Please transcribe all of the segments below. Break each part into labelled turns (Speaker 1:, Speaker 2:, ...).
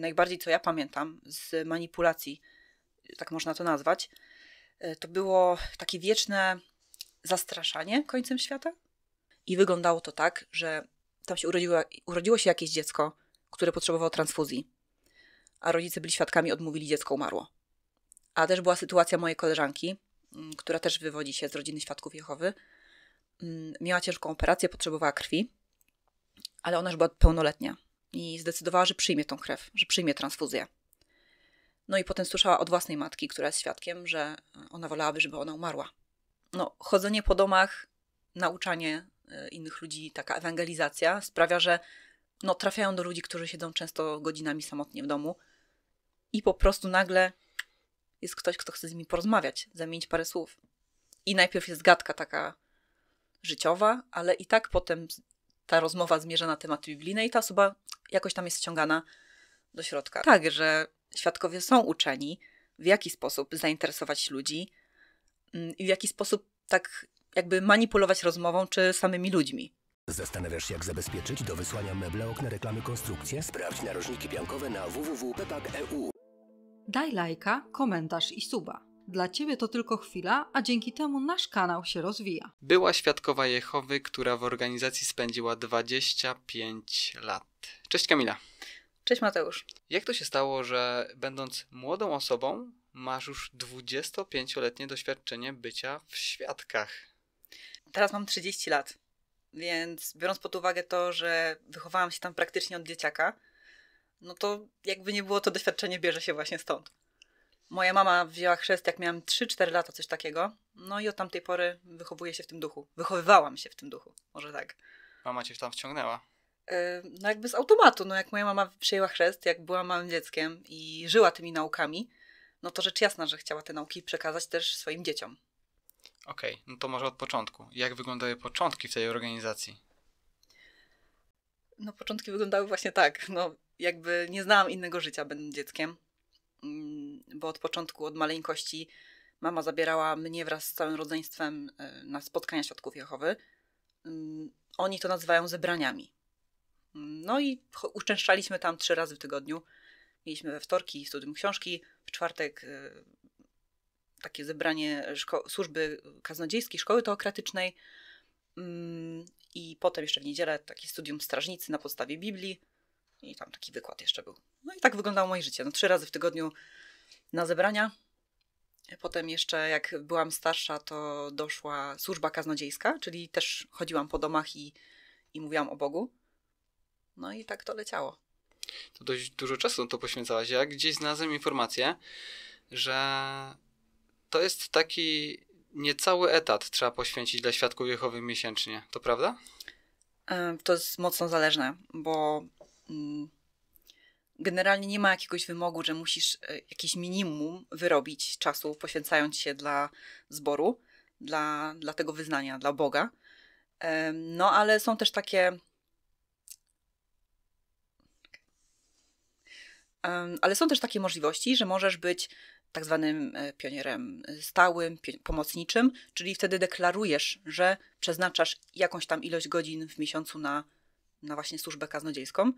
Speaker 1: najbardziej co ja pamiętam z manipulacji, tak można to nazwać, e, to było takie wieczne zastraszanie końcem świata. I wyglądało to tak, że tam się urodziło, urodziło się jakieś dziecko, które potrzebowało transfuzji, a rodzice byli świadkami, odmówili, dziecko umarło. A też była sytuacja mojej koleżanki, mm, która też wywodzi się z rodziny świadków Jehowy. Mm, miała ciężką operację, potrzebowała krwi, ale ona już była pełnoletnia i zdecydowała, że przyjmie tą krew, że przyjmie transfuzję. No i potem słyszała od własnej matki, która jest świadkiem, że ona wolałaby, żeby ona umarła. No, chodzenie po domach, nauczanie e, innych ludzi, taka ewangelizacja sprawia, że no, trafiają do ludzi, którzy siedzą często godzinami samotnie w domu i po prostu nagle jest ktoś, kto chce z nimi porozmawiać, zamienić parę słów. I najpierw jest gadka taka życiowa, ale i tak potem ta rozmowa zmierza na temat biblijne i ta osoba jakoś tam jest ściągana do środka. Tak, że świadkowie są uczeni, w jaki sposób zainteresować ludzi mm, i w jaki sposób tak jakby manipulować rozmową czy samymi ludźmi. Zastanawiasz się, jak zabezpieczyć do wysłania meble, okna, reklamy, konstrukcje? Sprawdź narożniki piankowe na www.pepak.eu Daj lajka, komentarz i suba. Dla ciebie to tylko chwila, a dzięki temu nasz kanał się rozwija.
Speaker 2: Była świadkowa Jehowy, która w organizacji spędziła 25 lat. Cześć Kamila.
Speaker 1: Cześć Mateusz. Jak
Speaker 2: to się stało, że będąc młodą osobą, masz już 25-letnie doświadczenie bycia w świadkach?
Speaker 1: Teraz mam 30 lat, więc biorąc pod uwagę to, że wychowałam się tam praktycznie od dzieciaka, no to jakby nie było to doświadczenie, bierze się właśnie stąd. Moja mama wzięła chrzest, jak miałam 3-4 lata, coś takiego. No i od tamtej pory wychowuję się w tym duchu. Wychowywałam się w tym duchu, może tak. Mama cię tam wciągnęła? Yy, no jakby z automatu. No jak moja mama przyjęła chrzest, jak była małym dzieckiem i żyła tymi naukami, no to rzecz jasna, że chciała te nauki przekazać też swoim dzieciom.
Speaker 2: Okej, okay, no to może od początku. Jak wyglądały początki w tej organizacji?
Speaker 1: No początki wyglądały właśnie tak. No jakby nie znałam innego życia będąc dzieckiem mm, bo od początku, od maleńkości mama zabierała mnie wraz z całym rodzeństwem e, na spotkania świadków Jehowy. Mm, oni to nazywają zebraniami. No i uczęszczaliśmy tam trzy razy w tygodniu. Mieliśmy we wtorki studium książki, w czwartek e, takie zebranie szko- służby kaznodziejskiej, szkoły teokratycznej mm, i potem jeszcze w niedzielę takie studium strażnicy na podstawie Biblii i tam taki wykład jeszcze był. No i tak wyglądało moje życie. No, trzy razy w tygodniu na zebrania. Potem jeszcze, jak byłam starsza, to doszła służba kaznodziejska, czyli też chodziłam po domach i, i mówiłam o Bogu. No i tak to leciało.
Speaker 2: To dość dużo czasu to poświęcałaś. Ja gdzieś znalazłem informację, że to jest taki niecały etat trzeba poświęcić dla świadków Jehowy miesięcznie. To prawda?
Speaker 1: E, to jest mocno zależne, bo mm, Generalnie nie ma jakiegoś wymogu, że musisz e, jakieś minimum wyrobić czasu, poświęcając się dla zboru, dla, dla tego wyznania, dla Boga. No ale są też takie. Ale są też takie możliwości, że możesz być tak zwanym e, pionierem e, stałym, pomocniczym, czyli wtedy deklarujesz, że przeznaczasz jakąś tam ilość godzin w miesiącu na, na właśnie służbę kaznodziejską.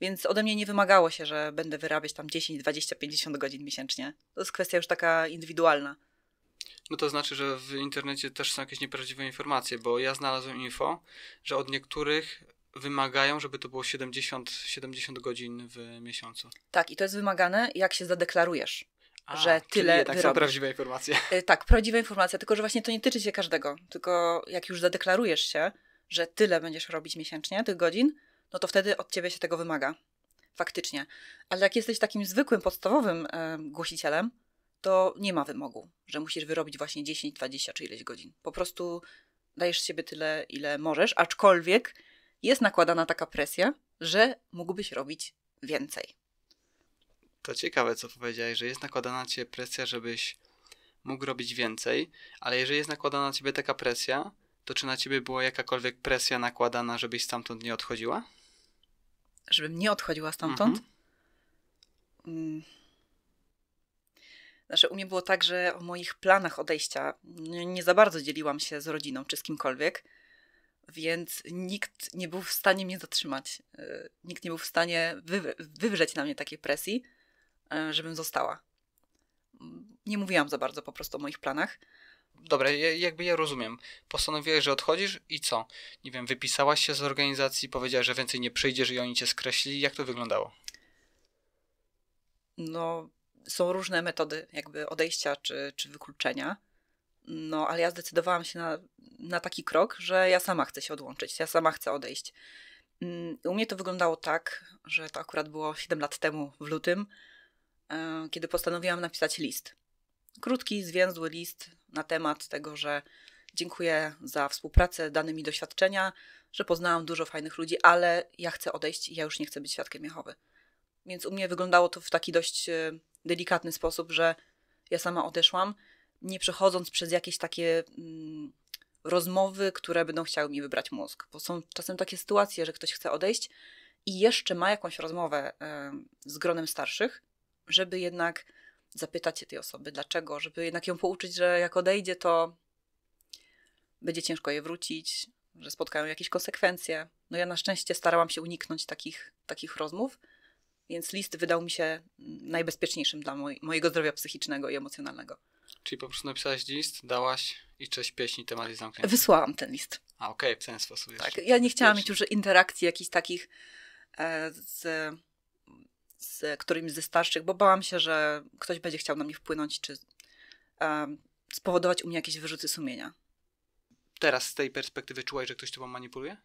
Speaker 1: Więc ode mnie nie wymagało się, że będę wyrabiać tam 10, 20, 50 godzin miesięcznie. To jest kwestia już taka indywidualna.
Speaker 2: No to znaczy, że w internecie też są jakieś nieprawdziwe informacje, bo ja znalazłem info, że od niektórych wymagają, żeby to było 70, 70 godzin w miesiącu.
Speaker 1: Tak, i to jest wymagane, jak się zadeklarujesz. A, że tyle. Tak, są prawdziwe
Speaker 2: informacje.
Speaker 1: Y, tak, prawdziwe informacje, tylko że właśnie to nie tyczy się każdego. Tylko jak już zadeklarujesz się, że tyle będziesz robić miesięcznie, tych godzin, no to wtedy od ciebie się tego wymaga. Faktycznie. Ale jak jesteś takim zwykłym, podstawowym e, głosicielem, to nie ma wymogu, że musisz wyrobić właśnie 10, 20 czy ileś godzin. Po prostu dajesz siebie tyle, ile możesz, aczkolwiek jest nakładana taka presja, że mógłbyś robić więcej.
Speaker 2: To ciekawe, co powiedziałeś, że jest nakładana na ciebie presja, żebyś mógł robić więcej, ale jeżeli jest nakładana na ciebie taka presja, to czy na ciebie była jakakolwiek presja nakładana, żebyś stamtąd nie odchodziła?
Speaker 1: żebym nie odchodziła stamtąd. Mhm. Mm. Znaczy, u mnie było tak, że o moich planach odejścia nie za bardzo dzieliłam się z rodziną czy z kimkolwiek, więc nikt nie był w stanie mnie zatrzymać. E, nikt nie był w stanie wywrzeć na mnie takiej presji,
Speaker 2: e, żebym została. Mm, nie mówiłam za bardzo po prostu o moich planach dobra, ja, jakby ja rozumiem. Postanowiłeś, że odchodzisz i co? Nie wiem, wypisałaś się z organizacji, powiedziałaś, że więcej nie przyjdziesz i oni cię skreślili. Jak to wyglądało?
Speaker 1: No, są różne metody jakby odejścia czy, czy wykluczenia. No, ale ja zdecydowałam się na, na taki krok, że ja sama chcę się odłączyć, ja sama chcę odejść. Mm, u mnie to wyglądało tak, że to akurat było 7 lat temu w lutym, e, kiedy postanowiłam napisać list. Krótki, zwięzły list na temat tego, że dziękuję za współpracę, dane mi doświadczenia, że poznałam dużo fajnych ludzi, ale ja chcę odejść i ja już nie chcę być świadkiem Jehowy. Więc u mnie wyglądało to w taki dość e, delikatny sposób, że ja sama odeszłam, nie przechodząc przez jakieś takie mm, rozmowy, które będą chciały mi wybrać mózg. Bo są czasem takie sytuacje, że ktoś chce odejść i jeszcze ma jakąś rozmowę e, z gronem starszych, żeby jednak zapytacie tej osoby, dlaczego, żeby jednak ją pouczyć, że jak odejdzie, to będzie ciężko je wrócić, że spotkają jakieś konsekwencje. No ja na szczęście starałam się uniknąć takich, takich rozmów, więc list wydał mi się mm, najbezpieczniejszym dla moj, mojego zdrowia psychicznego i emocjonalnego.
Speaker 2: Czyli po prostu napisałaś list, dałaś i cześć pieśni, temat jest zamknięty. Wysłałam ten list. A okej, okay, w ten sposób. Tak, ja nie chciałam
Speaker 1: mieć już interakcji jakichś takich e, z z którymś ze starszych, bo bałam się, że ktoś będzie chciał na mnie wpłynąć czy spowodować u mnie jakieś wyrzuty sumienia.
Speaker 2: Teraz z tej perspektywy czułaś, że ktoś tobą manipuluje?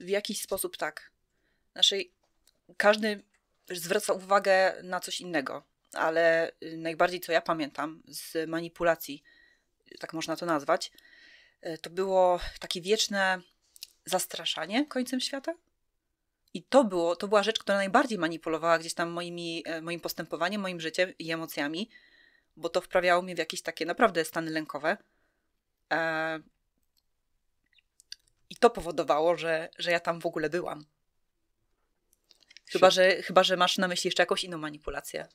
Speaker 1: W jakiś sposób tak. Znaczy, każdy zwraca uwagę na coś innego, ale najbardziej co ja pamiętam z manipulacji, tak można to nazwać, e, to było takie wieczne zastraszanie końcem świata. I to, było, to była rzecz, która najbardziej manipulowała gdzieś tam moimi, e, moim postępowaniem, moim życiem i emocjami, bo to wprawiało mnie w jakieś takie naprawdę stany lękowe. E, I to powodowało, że, że ja tam w ogóle byłam. Chyba że, chyba, że masz na myśli jeszcze jakąś inną manipulację.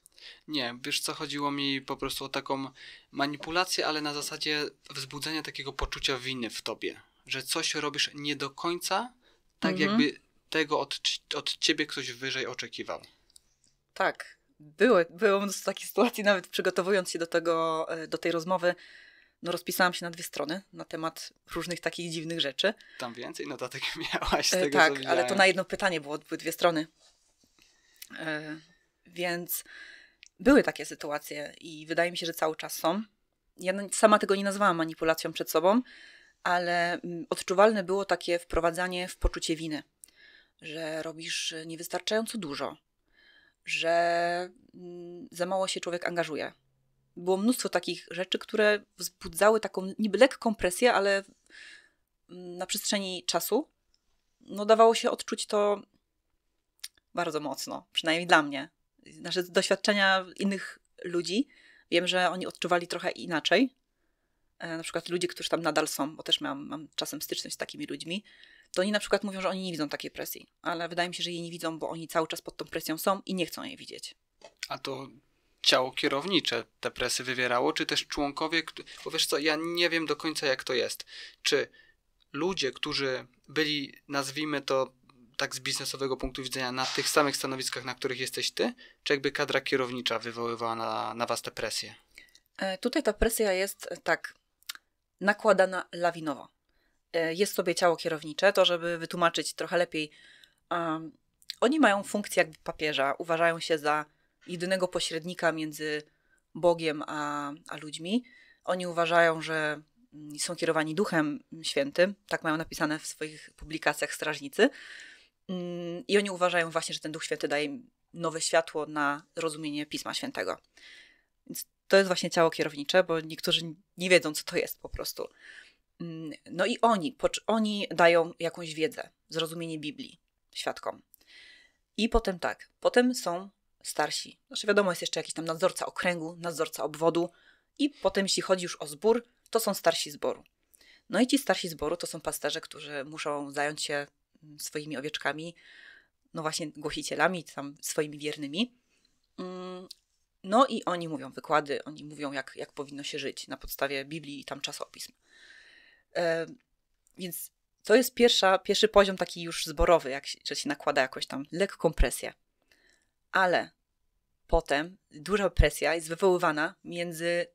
Speaker 2: Nie, wiesz co, chodziło mi po prostu o taką manipulację, ale na zasadzie wzbudzenia takiego poczucia winy w tobie, że coś robisz nie do końca tak, mhm. jakby tego od, od ciebie ktoś wyżej oczekiwał.
Speaker 1: Tak, były, było mnóstwo takich sytuacji, nawet przygotowując się do tego, e, do tej rozmowy, no rozpisałam się na dwie strony na temat różnych takich dziwnych rzeczy. Tam więcej notatek miałaś z e, tego, Tak, ale to na jedno pytanie było, były dwie strony. E, więc były takie sytuacje i wydaje mi się, że cały czas są. Ja no, sama tego nie nazwałam manipulacją przed sobą, ale mm, odczuwalne było takie wprowadzanie w poczucie winy że robisz e, niewystarczająco dużo, że mm, za mało się człowiek angażuje. Było mnóstwo takich rzeczy, które wzbudzały taką niby lekką presję, ale mm, na przestrzeni czasu no, dawało się odczuć to bardzo mocno, przynajmniej dla mnie. Nasze doświadczenia innych ludzi, wiem, że oni odczuwali trochę inaczej. E, na przykład ludzie, którzy tam nadal są, bo też mam, mam czasem styczność z takimi ludźmi, to oni na przykład mówią, że oni nie widzą takiej presji, ale wydaje mi się, że jej nie widzą, bo oni cały czas pod tą presją są i nie chcą
Speaker 2: jej widzieć. A to ciało kierownicze te presy wywierało, czy też członkowie, bo wiesz co, ja nie wiem do końca jak to jest, czy ludzie, którzy byli, nazwijmy to tak z biznesowego punktu widzenia, na tych samych stanowiskach, na których jesteś ty, czy jakby kadra kierownicza wywoływała na, na was te presje?
Speaker 1: E, tutaj ta presja jest e, tak nakładana lawinowo. E, jest sobie ciało kierownicze, to żeby wytłumaczyć trochę lepiej, um, oni mają funkcję jakby papieża, uważają się za jedynego pośrednika między Bogiem a, a ludźmi. Oni uważają, że mm, są kierowani Duchem Świętym, tak mają napisane w swoich publikacjach strażnicy. Mm, I oni uważają właśnie, że ten Duch Święty daje im nowe światło na rozumienie Pisma Świętego. Więc to jest właśnie ciało kierownicze, bo niektórzy nie wiedzą, co to jest po prostu. Mm, no i oni, oni dają jakąś wiedzę, zrozumienie Biblii świadkom. I potem tak, potem są starsi. Znaczy wiadomo, jest jeszcze jakiś tam nadzorca okręgu, nadzorca obwodu i potem jeśli chodzi już o zbór, to są starsi zboru. No i ci starsi zboru to są pasterze, którzy muszą zająć się mm, swoimi owieczkami, no właśnie głosicielami, tam swoimi wiernymi. Mm, no i oni mówią wykłady, oni mówią jak, jak powinno się żyć na podstawie Biblii i tam czasopism. Więc to jest pierwsza, pierwszy poziom taki już zborowy, jak się, że się nakłada jakoś tam lekką presję. Ale potem duża presja jest wywoływana między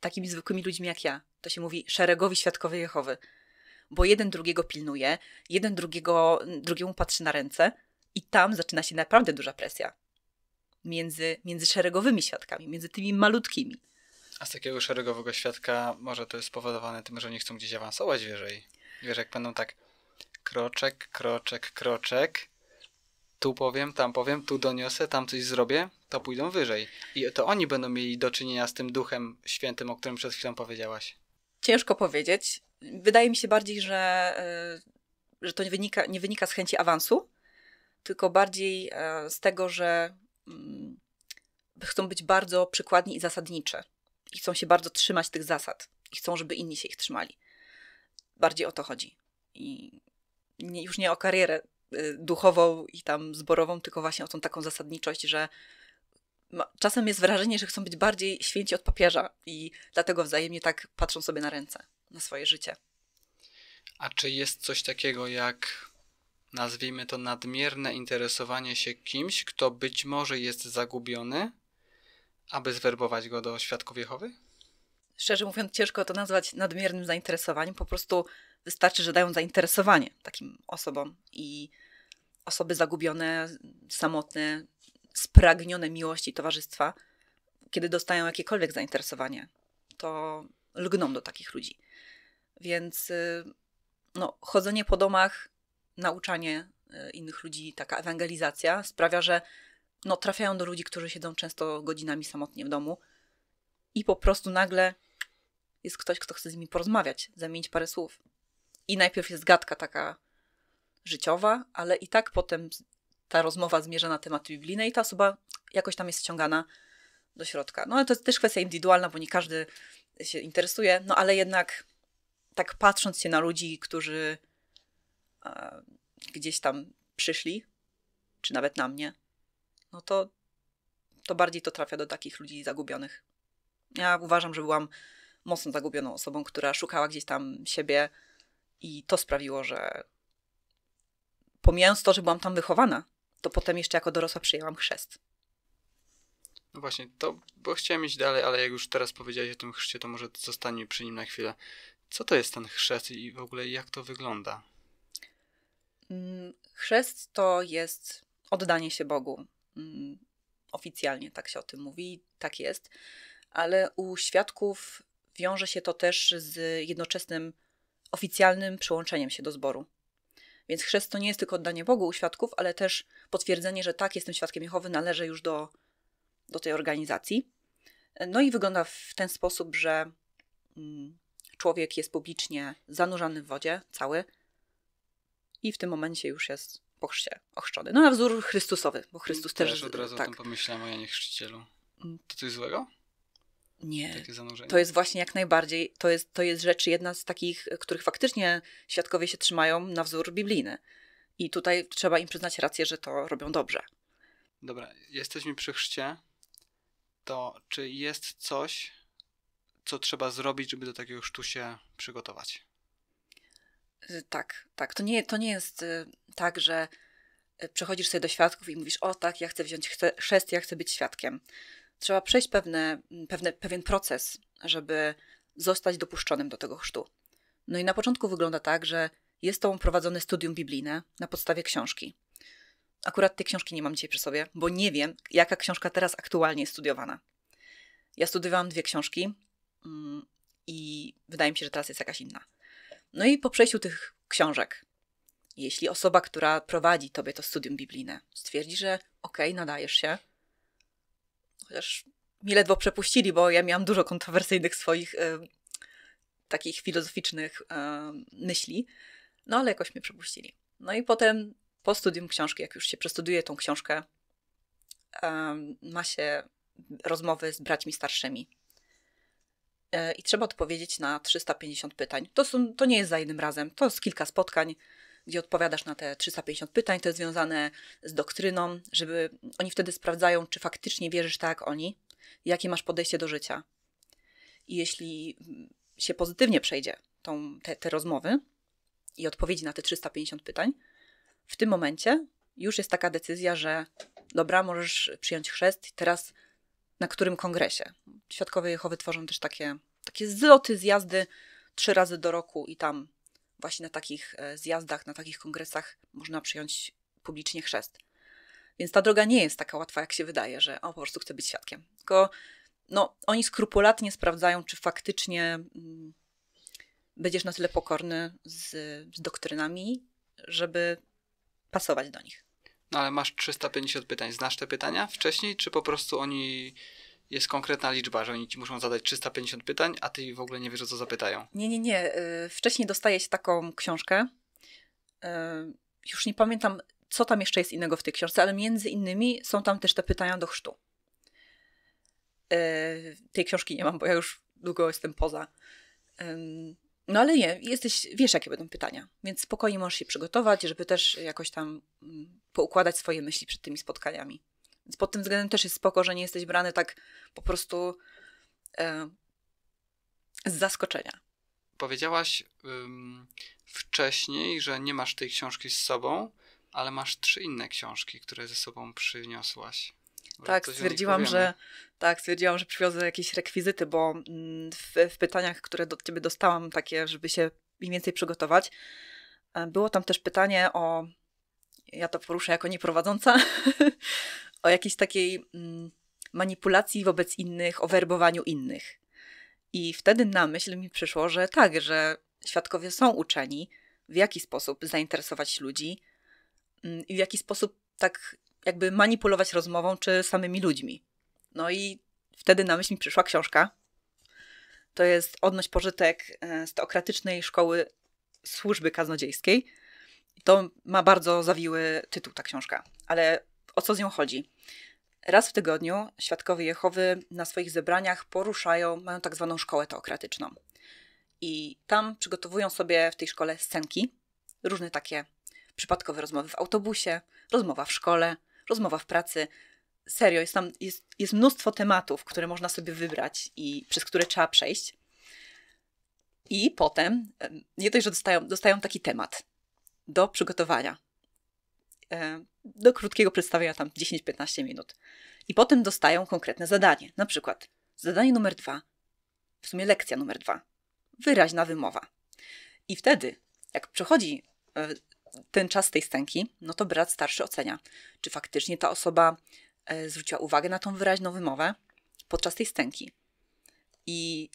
Speaker 1: takimi zwykłymi ludźmi jak ja. To się mówi szeregowi świadkowie Jehowy. Bo jeden drugiego pilnuje, jeden drugiego, drugiemu patrzy na ręce i tam zaczyna się naprawdę duża presja. Między, między szeregowymi świadkami, między tymi malutkimi.
Speaker 2: A z takiego szeregowego świadka może to jest spowodowane tym, że nie chcą gdzieś awansować wyżej. Wiesz, jak będą tak kroczek, kroczek, kroczek, tu powiem, tam powiem, tu doniosę, tam coś zrobię, to pójdą wyżej. I to oni będą mieli do czynienia z tym duchem świętym, o którym przed chwilą powiedziałaś.
Speaker 1: Ciężko powiedzieć. Wydaje mi się bardziej, że, y, że to nie wynika, nie wynika z chęci awansu, tylko bardziej e, z tego, że mm, chcą być bardzo przykładni i zasadniczy i chcą się bardzo trzymać tych zasad i chcą, żeby inni się ich trzymali. Bardziej o to chodzi. I nie, już nie o karierę y, duchową i tam zborową, tylko właśnie o tą taką zasadniczość, że czasem jest wrażenie, że chcą być bardziej święci od papieża i dlatego wzajemnie tak patrzą sobie na ręce, na swoje życie.
Speaker 2: A czy jest coś takiego jak, nazwijmy to, nadmierne interesowanie się kimś, kto być może jest zagubiony, aby zwerbować go do świadków Jehowy? Szczerze
Speaker 1: mówiąc, ciężko to nazwać nadmiernym zainteresowaniem. Po prostu wystarczy, że dają zainteresowanie takim osobom i osoby zagubione, samotne, spragnione miłości towarzystwa, kiedy dostają jakiekolwiek zainteresowanie, to lgną do takich ludzi. Więc y, no, chodzenie po domach, nauczanie y, innych ludzi, taka ewangelizacja sprawia, że no, trafiają do ludzi, którzy siedzą często godzinami samotnie w domu i po prostu nagle jest ktoś, kto chce z nimi porozmawiać, zamienić parę słów. I najpierw jest gadka taka życiowa, ale i tak potem ta rozmowa zmierza na temat biblijny i ta osoba jakoś tam jest ściągana do środka. No ale to jest też kwestia indywidualna, bo nie każdy się interesuje, no ale jednak tak patrząc się na ludzi, którzy gdzieś tam przyszli, czy nawet na mnie, no to, to bardziej to trafia do takich ludzi zagubionych. Ja uważam, że byłam mocno zagubioną osobą, która szukała gdzieś tam siebie i to sprawiło, że pomijając to, że byłam tam wychowana, to potem jeszcze jako dorosła przyjęłam chrzest.
Speaker 2: No właśnie, to, bo chciałem iść dalej, ale jak już teraz powiedziałeś o tym chrzcie, to może zostaniemy przy nim na chwilę. Co to jest ten chrzest i w ogóle jak to wygląda?
Speaker 1: Mm, chrzest to jest oddanie się Bogu. Mm, oficjalnie tak się o tym mówi, tak jest, ale u świadków wiąże się to też z jednoczesnym oficjalnym przyłączeniem się do zboru. Więc chrzest to nie jest tylko oddanie Bogu u świadków, ale też potwierdzenie, że tak, jestem świadkiem Jehowy, należę już do, do tej organizacji. No i wygląda w ten sposób, że mm, człowiek jest publicznie zanurzany w wodzie cały i w tym momencie już jest po chrzcie ochrzczony. No na wzór Chrystusowy, bo Chrystus też... Też od razu tak. o tym
Speaker 2: pomyślałem, o Janie Chrzcicielu. Mm. To coś złego? Nie. To jest
Speaker 1: właśnie jak najbardziej, to jest, to jest rzecz jedna z takich, których faktycznie świadkowie się trzymają na wzór biblijny. I tutaj trzeba im przyznać rację, że to robią dobrze.
Speaker 2: Dobra, jesteśmy przy chrzcie. To czy jest coś, co trzeba zrobić, żeby do takiego chrztu się przygotować?
Speaker 1: Tak, tak. To nie, to nie jest y, tak, że y, przechodzisz sobie do świadków i mówisz, o tak, ja chcę wziąć chcę, chrzest, ja chcę być świadkiem. Trzeba przejść pewne, mm, pewne, pewien proces, żeby zostać dopuszczonym do tego chrztu. No i na początku wygląda tak, że jest to prowadzone studium biblijne na podstawie książki. Akurat tej książki nie mam dzisiaj przy sobie, bo nie wiem, jaka książka teraz aktualnie jest studiowana. Ja studiowałam dwie książki mm, i wydaje mi się, że teraz jest jakaś inna. No i po przejściu tych książek, jeśli osoba, która prowadzi tobie to studium biblijne, stwierdzi, że okej, okay, nadajesz się, chociaż mi ledwo przepuścili, bo ja miałam dużo kontrowersyjnych swoich y, takich filozoficznych y, myśli, no ale jakoś mnie przepuścili. No i potem po studium książki, jak już się przestuduje tą książkę, y, ma się rozmowy z braćmi starszymi, E, i trzeba odpowiedzieć na 350 pytań. To, są, to nie jest za jednym razem, to jest kilka spotkań, gdzie odpowiadasz na te 350 pytań, to jest związane z doktryną, żeby oni wtedy sprawdzają, czy faktycznie wierzysz tak jak oni, jakie masz podejście do życia. I jeśli się pozytywnie przejdzie tą, te, te rozmowy i odpowiedzi na te 350 pytań, w tym momencie już jest taka decyzja, że dobra, możesz przyjąć chrzest, teraz na którym kongresie. Świadkowie Jehowy tworzą też takie, takie zloty, zjazdy trzy razy do roku i tam właśnie na takich e, zjazdach, na takich kongresach można przyjąć publicznie chrzest. Więc ta droga nie jest taka łatwa, jak się wydaje, że o, po prostu chcę być świadkiem. Tylko no, oni skrupulatnie sprawdzają, czy faktycznie mm, będziesz na tyle pokorny z, z doktrynami, żeby pasować do nich.
Speaker 2: No ale masz 350 pytań. Znasz te pytania wcześniej, czy po prostu oni jest konkretna liczba, że oni ci muszą zadać 350 pytań, a ty w ogóle nie wiesz, o co zapytają?
Speaker 1: Nie, nie, nie. Y, wcześniej dostaje się taką książkę. Y, już nie pamiętam, co tam jeszcze jest innego w tej książce, ale między innymi są tam też te pytania do chrztu. Y, tej książki nie mam, bo ja już długo jestem poza. No ale nie, jesteś, wiesz, jakie będą pytania, więc spokojnie możesz się przygotować, żeby też jakoś tam mm, poukładać swoje myśli przed tymi spotkaniami. Więc pod tym względem też jest spoko, że nie jesteś brany tak po prostu e, z zaskoczenia.
Speaker 2: Powiedziałaś wcześniej, że nie masz tej książki z sobą, ale masz trzy inne książki, które ze sobą przyniosłaś. Tak, stwierdziłam, że
Speaker 1: tak, stwierdziłam, że przywiozę jakieś rekwizyty, bo mm, w, w, pytaniach, które do ciebie dostałam, takie, żeby się mniej więcej przygotować, e, było tam też pytanie o ja to poruszę jako nieprowadząca, o jakiejś takiej mm, manipulacji wobec innych, o werbowaniu innych. I wtedy na myśl mi przyszło, że tak, że świadkowie są uczeni, w jaki sposób zainteresować ludzi mm, i w jaki sposób tak jakby manipulować rozmową czy samymi ludźmi. No i wtedy na myśl mi przyszła książka. To jest Odnoś pożytek e, z teokratycznej szkoły służby kaznodziejskiej to ma bardzo zawiły tytuł ta książka, ale o co z nią chodzi? Raz w tygodniu świadkowie Jehowy na swoich zebraniach poruszają, mają tak zwaną szkołę teokratyczną. I tam przygotowują sobie w tej szkole scenki, różne takie przypadkowe rozmowy w autobusie, rozmowa w szkole, rozmowa w pracy. Serio, jest tam jest, jest mnóstwo tematów, które można sobie wybrać i przez które trzeba przejść. I potem nie dość, że dostają, dostają taki temat do przygotowania. E, do krótkiego przedstawienia tam 10-15 minut. I potem dostają konkretne zadanie. Na przykład zadanie numer dwa, w sumie lekcja numer dwa, wyraźna wymowa. I wtedy, jak przechodzi e, ten czas tej stęki, no to brat starszy ocenia, czy faktycznie ta osoba e, zwróciła uwagę na tą wyraźną wymowę podczas tej stęki. I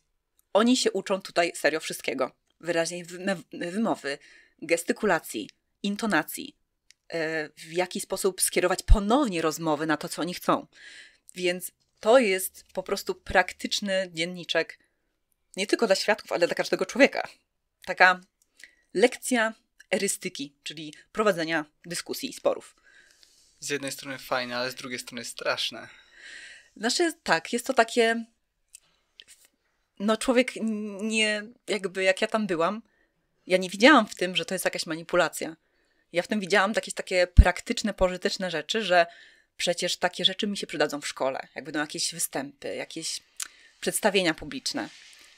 Speaker 1: oni się uczą tutaj serio wszystkiego. Wyraźnej wymowy, gestykulacji, intonacji, e, w jaki sposób skierować ponownie rozmowy na to, co oni chcą. Więc to jest po prostu praktyczny dzienniczek nie tylko dla świadków, ale dla każdego człowieka. Taka lekcja erystyki, czyli
Speaker 2: prowadzenia dyskusji i sporów. Z jednej strony fajne, ale z drugiej strony straszne.
Speaker 1: Znaczy tak, jest to takie no człowiek nie, jakby jak ja tam byłam, ja nie widziałam w tym, że to jest jakaś manipulacja. Ja w tym widziałam jakieś takie praktyczne, pożyteczne rzeczy, że przecież takie rzeczy mi się przydadzą w szkole, jak będą no, jakieś występy, jakieś przedstawienia publiczne.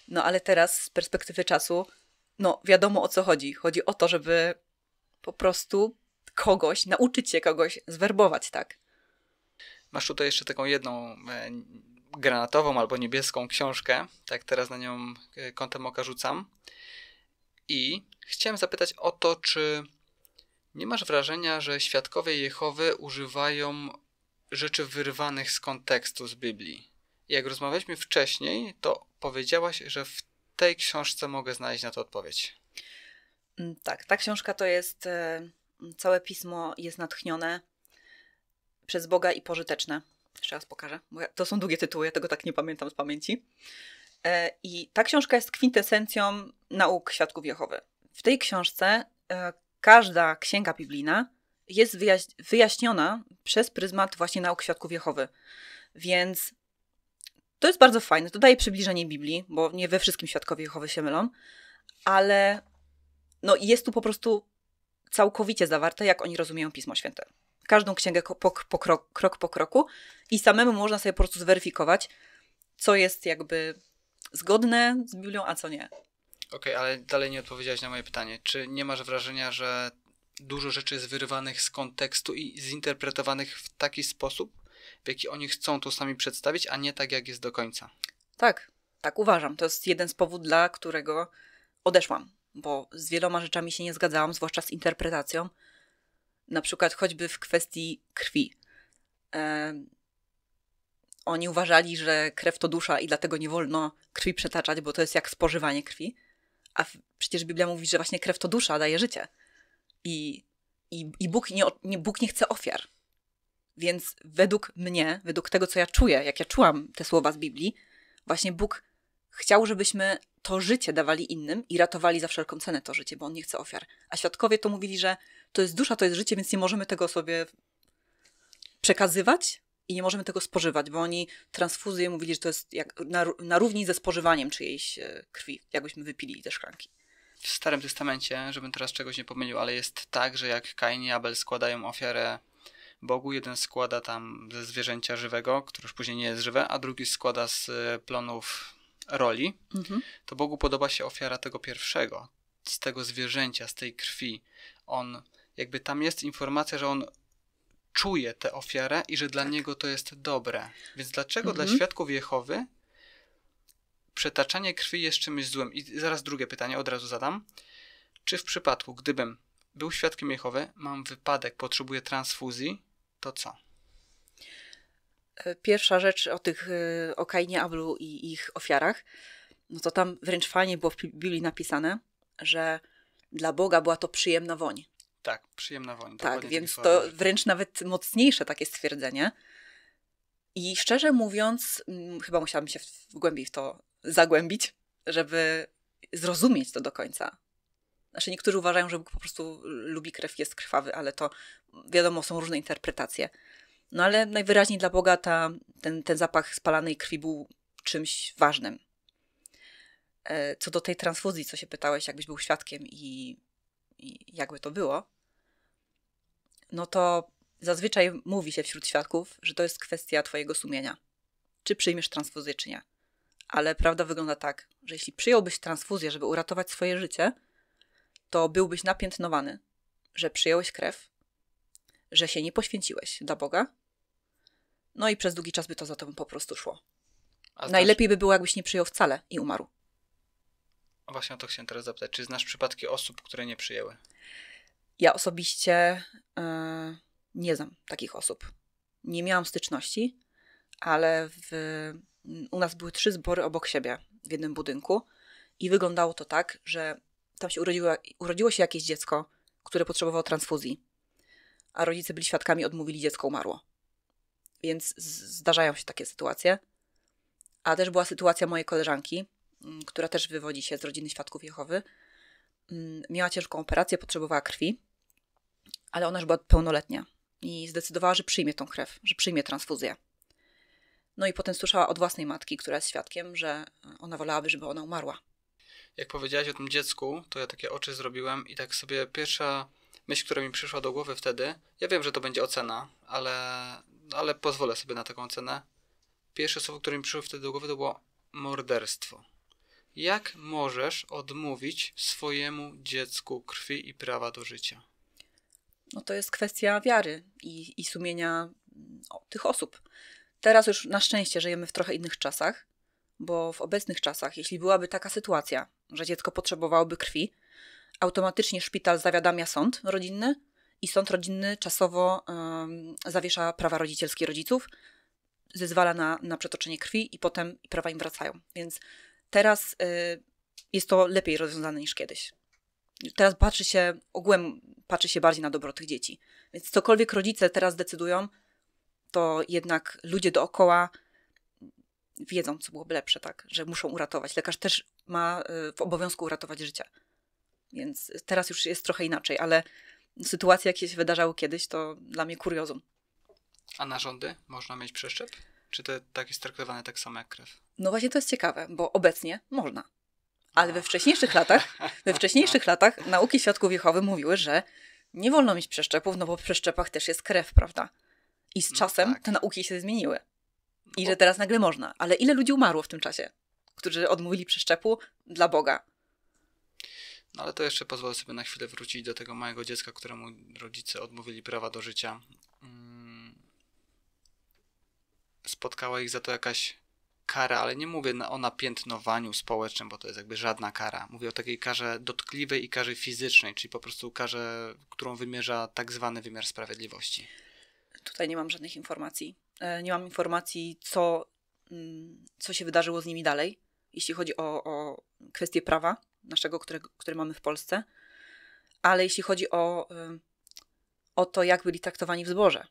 Speaker 1: No ale teraz z perspektywy czasu, no wiadomo o co chodzi. Chodzi o to, żeby po prostu kogoś, nauczyć się kogoś zwerbować, tak?
Speaker 2: Masz tutaj jeszcze taką jedną e, granatową albo niebieską książkę, tak teraz na nią e, kątem oka rzucam. I chciałem zapytać o to, czy nie masz wrażenia, że świadkowie Jehowy używają rzeczy wyrwanych z kontekstu z Biblii? Jak rozmawialiśmy wcześniej, to powiedziałaś, że w tej książce mogę znaleźć na to odpowiedź.
Speaker 1: Mm, tak, ta książka to jest. E, całe pismo jest natchnione przez Boga i pożyteczne. Jeszcze raz pokażę. To są długie tytuły, ja tego tak nie pamiętam z pamięci. E, I ta książka jest kwintesencją nauk świadków Jehowy. W tej książce e, każda księga biblijna jest wyjaśniona przez pryzmat właśnie nauk świadków Jehowy. Więc to jest bardzo fajne. To daje przybliżenie Biblii, bo nie we wszystkim świadkowie Jehowy się mylą, ale no jest tu po prostu całkowicie zawarte, jak oni rozumieją Pismo Święte. Każdą księgę po, po krok, krok po kroku i samemu można sobie po prostu zweryfikować, co jest jakby zgodne z Biblią, a
Speaker 2: co nie. Okej, okay, ale dalej nie odpowiedziałeś na moje pytanie. Czy nie masz wrażenia, że dużo rzeczy jest wyrywanych z kontekstu i zinterpretowanych w taki sposób, w jaki oni chcą to sami przedstawić, a nie tak, jak jest do końca?
Speaker 1: Tak, tak uważam. To jest jeden z powodów, dla którego odeszłam, bo z wieloma rzeczami się nie zgadzałam, zwłaszcza z interpretacją. Na przykład choćby w kwestii krwi. E, oni uważali, że krew to dusza i dlatego nie wolno krwi przetaczać, bo to jest jak spożywanie krwi. A przecież Biblia mówi, że właśnie krew to dusza, daje życie. I, i, i Bóg, nie, nie, Bóg nie chce ofiar. Więc według mnie, według tego, co ja czuję, jak ja czułam te słowa z Biblii, właśnie Bóg chciał, żebyśmy to życie dawali innym i ratowali za wszelką cenę to życie, bo on nie chce ofiar. A świadkowie to mówili, że to jest dusza, to jest życie, więc nie możemy tego sobie przekazywać, i nie możemy tego spożywać, bo oni transfuzję mówili, że to jest jak na, na równi ze spożywaniem czyjejś e, krwi, jakbyśmy wypili ze szklanki.
Speaker 2: W Starym Testamencie, żebym teraz czegoś nie pomylił, ale jest tak, że jak Kain i Abel składają ofiarę Bogu, jeden składa tam ze zwierzęcia żywego, które już później nie jest żywe, a drugi składa z e, plonów roli, mhm. to Bogu podoba się ofiara tego pierwszego, z tego zwierzęcia, z tej krwi. On, jakby tam jest informacja, że on czuje tę ofiarę i że dla tak. niego to jest dobre. Więc dlaczego mhm. dla świadków Jehowy przetaczanie krwi jest czymś złym? I zaraz drugie pytanie od razu zadam. Czy w przypadku, gdybym był świadkiem Jehowy, mam wypadek, potrzebuję transfuzji, to co? E,
Speaker 1: pierwsza rzecz o tych, e, o Kainie, Ablu i ich ofiarach, no to tam wręcz fajnie było w Biblii napisane, że dla Boga była to przyjemna woń. Tak,
Speaker 2: przyjemna woń.
Speaker 1: Tak, więc to wręcz nawet mocniejsze takie stwierdzenie. I szczerze mówiąc, mm, chyba musiałabym się w, głębiej w to zagłębić, żeby zrozumieć to do końca. Znaczy, niektórzy uważają, że Bóg po prostu lubi krew, jest krwawy, ale to mm, wiadomo, są różne interpretacje. No ale najwyraźniej dla Boga ta, ten, ten zapach spalanej krwi był czymś ważnym. E, co do tej transfuzji, co się pytałeś, jakbyś był świadkiem i, i jakby to było, no to zazwyczaj mówi się wśród świadków, że to jest kwestia twojego sumienia. Czy przyjmiesz transfuzję, czy nie. Ale prawda wygląda tak, że jeśli przyjąłbyś transfuzję, żeby uratować swoje życie, to byłbyś napiętnowany, że przyjąłeś krew, że się nie poświęciłeś dla Boga, no i przez długi
Speaker 2: czas by to za tobą po prostu szło. Znasz... Najlepiej by było,
Speaker 1: jakbyś nie przyjął wcale i umarł.
Speaker 2: Właśnie o to chciałem teraz zapytać. Czy znasz przypadki osób, które nie przyjęły?
Speaker 1: Ja osobiście yy, nie znam takich osób. Nie miałam styczności, ale w, u nas były trzy zbory obok siebie w jednym budynku i wyglądało to tak, że tam się urodziło, urodziło się jakieś dziecko, które potrzebowało transfuzji, a rodzice byli świadkami, odmówili, dziecko umarło. Więc zdarzają się takie sytuacje. A też była sytuacja mojej koleżanki, mm, która też wywodzi się z rodziny świadków Jehowy. Mm, miała ciężką operację, potrzebowała krwi ale ona już była pełnoletnia i zdecydowała, że przyjmie tą krew, że przyjmie transfuzję. No i potem słyszała od własnej matki, która jest świadkiem, że ona wolałaby, żeby ona umarła.
Speaker 2: Jak powiedziałaś o tym dziecku, to ja takie oczy zrobiłem i tak sobie pierwsza myśl, która mi przyszła do głowy wtedy, ja wiem, że to będzie ocena, ale, ale pozwolę sobie na taką ocenę. Pierwsze słowo, które mi przyszło wtedy do głowy, to było morderstwo. Jak możesz odmówić swojemu dziecku krwi i prawa do życia?
Speaker 1: no to jest kwestia wiary i, i sumienia mm, o, tych osób. Teraz już na szczęście żyjemy w trochę innych czasach, bo w obecnych czasach, jeśli byłaby taka sytuacja, że dziecko potrzebowałoby krwi, automatycznie szpital zawiadamia sąd rodzinny i sąd rodzinny czasowo um, zawiesza prawa rodzicielskie rodziców, zezwala na, na przetoczenie krwi i potem prawa im wracają. Więc teraz y, jest to lepiej rozwiązane niż kiedyś teraz patrzy się, ogółem patrzy się bardziej na dobro tych dzieci. Więc cokolwiek rodzice teraz decydują, to jednak ludzie dookoła wiedzą, co byłoby lepsze, tak? Że muszą uratować. Lekarz też ma y, w obowiązku uratować życie. Więc teraz już jest trochę inaczej, ale sytuacje, jakie się wydarzały kiedyś, to dla mnie kuriozum.
Speaker 2: A narządy można mieć przeszczep? Czy to tak jest traktowane tak samo jak krew?
Speaker 1: No właśnie to jest ciekawe, bo obecnie można. Ale we wcześniejszych latach, we wcześniejszych latach nauki świadków Jehowy mówiły, że nie wolno mieć przeszczepów, no bo w przeszczepach też jest krew, prawda? I z no czasem no tak. te nauki się zmieniły. I że teraz nagle można. Ale ile ludzi umarło w tym czasie,
Speaker 2: którzy odmówili przeszczepu dla Boga? No ale to jeszcze pozwolę sobie na chwilę wrócić do tego małego dziecka, któremu rodzice odmówili prawa do życia. Mm. Spotkała ich za to jakaś kara, ale nie mówię o napiętnowaniu społecznym, bo to jest jakby żadna kara. Mówię o takiej karze dotkliwej i karze fizycznej, czyli po prostu karze, którą wymierza tak zwany wymiar sprawiedliwości.
Speaker 1: Tutaj nie mam żadnych informacji. E, nie mam informacji, co, mm, co się wydarzyło z nimi dalej, jeśli chodzi o, o kwestie prawa naszego, które, które mamy w Polsce, ale jeśli chodzi o, e, o to, jak byli traktowani w zborze,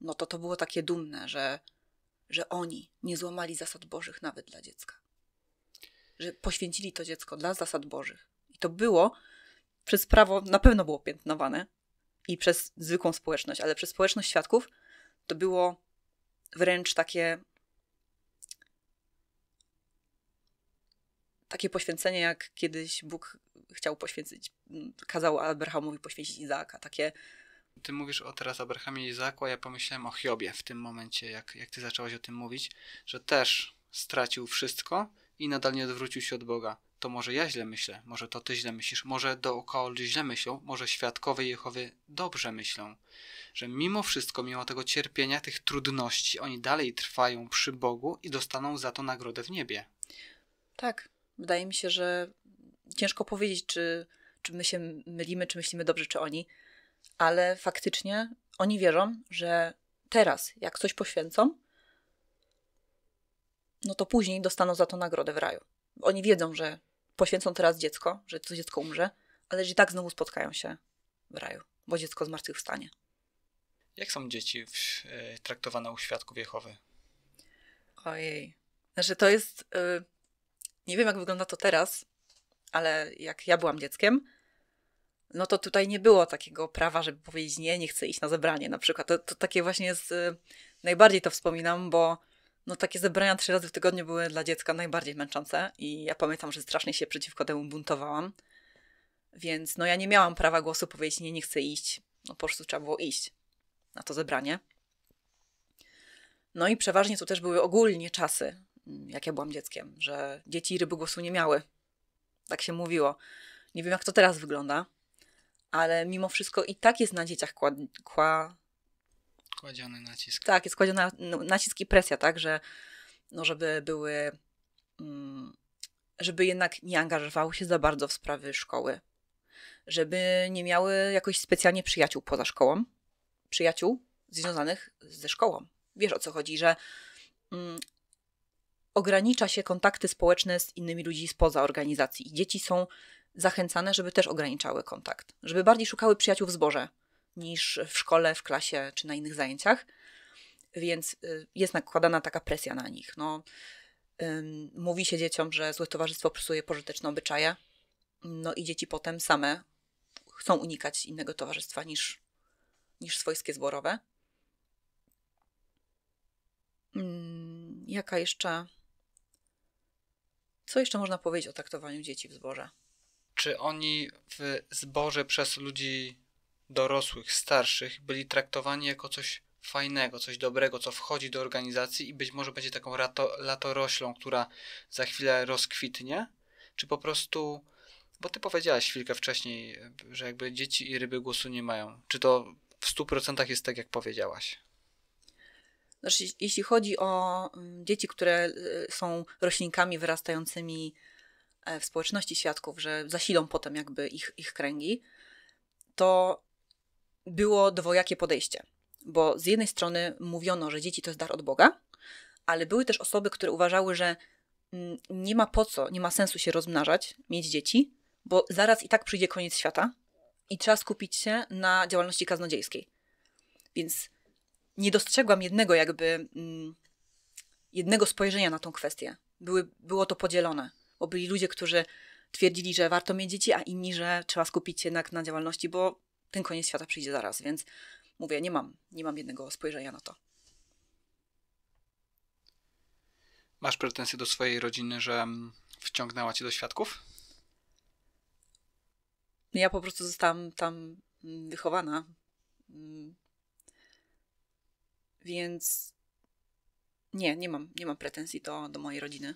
Speaker 1: no to to było takie dumne, że że oni nie złamali zasad Bożych nawet dla dziecka. Że poświęcili to dziecko dla zasad Bożych. I to było przez prawo, na pewno było piętnowane i przez zwykłą społeczność, ale przez społeczność świadków to było wręcz takie takie poświęcenie, jak
Speaker 2: kiedyś Bóg chciał poświęcić, kazał Abrahamowi poświęcić Izaaka, takie ty mówisz o teraz Abrahamie i Izaku, a ja pomyślałem o Hiobie w tym momencie, jak, jak ty zaczęłaś o tym mówić, że też stracił wszystko i nadal nie odwrócił się od Boga. To może ja źle myślę, może to ty źle myślisz, może dookoła ludzie źle myślą, może świadkowie Jehowy dobrze myślą, że mimo wszystko, mimo tego cierpienia, tych trudności, oni dalej trwają przy Bogu i dostaną za to nagrodę w niebie.
Speaker 1: Tak, wydaje mi się, że ciężko powiedzieć, czy, czy my się mylimy, czy myślimy dobrze, czy oni ale faktycznie oni wierzą, że teraz, jak coś poświęcą, no to później dostaną za to nagrodę w raju. Oni wiedzą, że poświęcą teraz dziecko, że to dziecko umrze, ale że i tak znowu spotkają się w raju, bo dziecko zmartwychwstanie.
Speaker 2: Jak są dzieci w, e, traktowane u świadków Jehowy?
Speaker 1: Ojej. Znaczy to jest... Y, nie wiem, jak wygląda to teraz, ale jak ja byłam dzieckiem, no to tutaj nie było takiego prawa, żeby powiedzieć nie, nie chcę iść na zebranie na przykład. To, to takie właśnie jest, y, najbardziej to wspominam, bo no takie zebrania trzy razy w tygodniu były dla dziecka najbardziej męczące i ja pamiętam, że strasznie się przeciwko temu buntowałam. Więc no ja nie miałam prawa głosu powiedzieć nie, nie chcę iść. No po prostu trzeba było iść na to zebranie. No i przeważnie to też były ogólnie czasy, mm, jak ja byłam dzieckiem, że dzieci ryby głosu nie miały. Tak się mówiło. Nie wiem, jak to teraz wygląda, ale mimo wszystko i tak jest na dzieciach kła... kła...
Speaker 2: Kładziony nacisk.
Speaker 1: Tak, jest kładziony no, nacisk i presja, tak, że no żeby były... Mm, żeby jednak nie angażowały się za bardzo w sprawy szkoły. Żeby nie miały jakoś specjalnie przyjaciół poza szkołą. Przyjaciół związanych ze szkołą. Wiesz o co chodzi, że mm, ogranicza się kontakty społeczne z innymi ludźmi spoza organizacji. dzieci są zachęcane, żeby też ograniczały kontakt, żeby bardziej szukały przyjaciół w zborze niż w szkole, w klasie czy na innych zajęciach. Więc y, jest nakładana taka presja na nich. No, ym, mówi się dzieciom, że złe towarzystwo psuje pożyteczne obyczaje, no i dzieci potem same chcą unikać innego towarzystwa niż, niż swojskie zborowe. jaka jeszcze. Co jeszcze można powiedzieć o traktowaniu dzieci w
Speaker 2: zborze? czy oni w zborze przez ludzi dorosłych, starszych byli traktowani jako coś fajnego, coś dobrego, co wchodzi do organizacji i być może będzie taką rato, latoroślą, która za chwilę rozkwitnie? Czy po prostu, bo ty powiedziałaś chwilkę wcześniej, że jakby dzieci i ryby głosu nie mają. Czy to w 100% jest tak, jak powiedziałaś?
Speaker 1: Znaczy, jeśli chodzi o mm, dzieci, które y, są roślinkami wyrastającymi E, w społeczności świadków, że zasilą potem jakby ich, ich kręgi, to było dwojakie podejście. Bo z jednej strony mówiono, że dzieci to jest dar od Boga, ale były też osoby, które uważały, że mm, nie ma po co, nie ma sensu się rozmnażać, mieć dzieci, bo zaraz i tak przyjdzie koniec świata i trzeba skupić się na działalności kaznodziejskiej. Więc nie dostrzegłam jednego jakby mm, jednego spojrzenia na tą kwestię. Były, było to podzielone bo byli ludzie, którzy twierdzili, że warto mieć dzieci, a inni, że trzeba skupić się jednak na działalności, bo ten koniec świata przyjdzie zaraz, więc mówię, nie mam, nie mam jednego spojrzenia na to.
Speaker 2: Masz pretensje do swojej rodziny, że mm, wciągnęła cię do świadków?
Speaker 1: Ja po prostu zostałam tam mm, wychowana. Mm. Więc nie, nie mam, nie mam pretensji do, do mojej rodziny